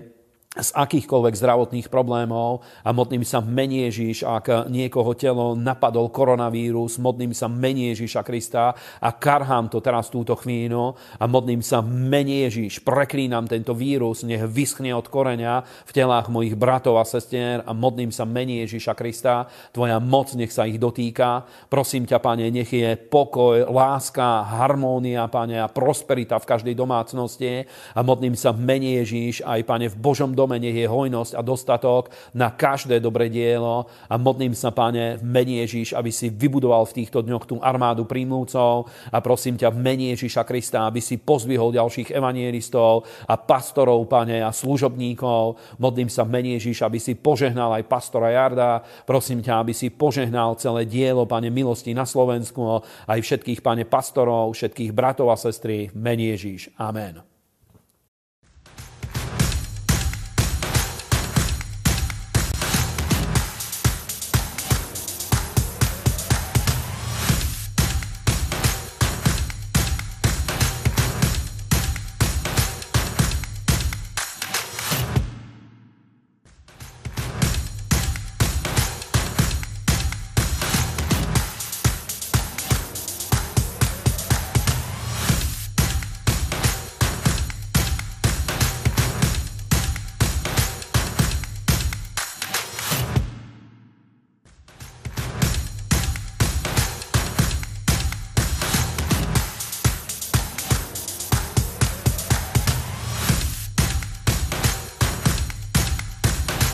A: z akýchkoľvek zdravotných problémov a modným sa mení Ježiš, ak niekoho telo napadol koronavírus, modným sa mení Ježiša Krista a karhám to teraz túto chvíľu a modným sa meniežiš. Ježiš, preklínam tento vírus, nech vyschne od koreňa v telách mojich bratov a sestier a modným sa menej Ježiša Krista, tvoja moc nech sa ich dotýka, prosím ťa, Pane, nech je pokoj, láska, harmónia, Pane, a prosperita v každej domácnosti a modným sa mení Ježiš aj, Pane, v Božom domácnosti dome nech je hojnosť a dostatok na každé dobré dielo a modlím sa, Pane, v mene Ježiš, aby si vybudoval v týchto dňoch tú armádu príjmúcov a prosím ťa v mene Ježiša Krista, aby si pozvihol ďalších evanielistov a pastorov, Pane, a služobníkov. Modlím sa v mene Ježiš, aby si požehnal aj pastora Jarda. Prosím ťa, aby si požehnal celé dielo, Pane, milosti na Slovensku, aj všetkých, Pane, pastorov, všetkých bratov a sestry. V mene Ježiš. Amen.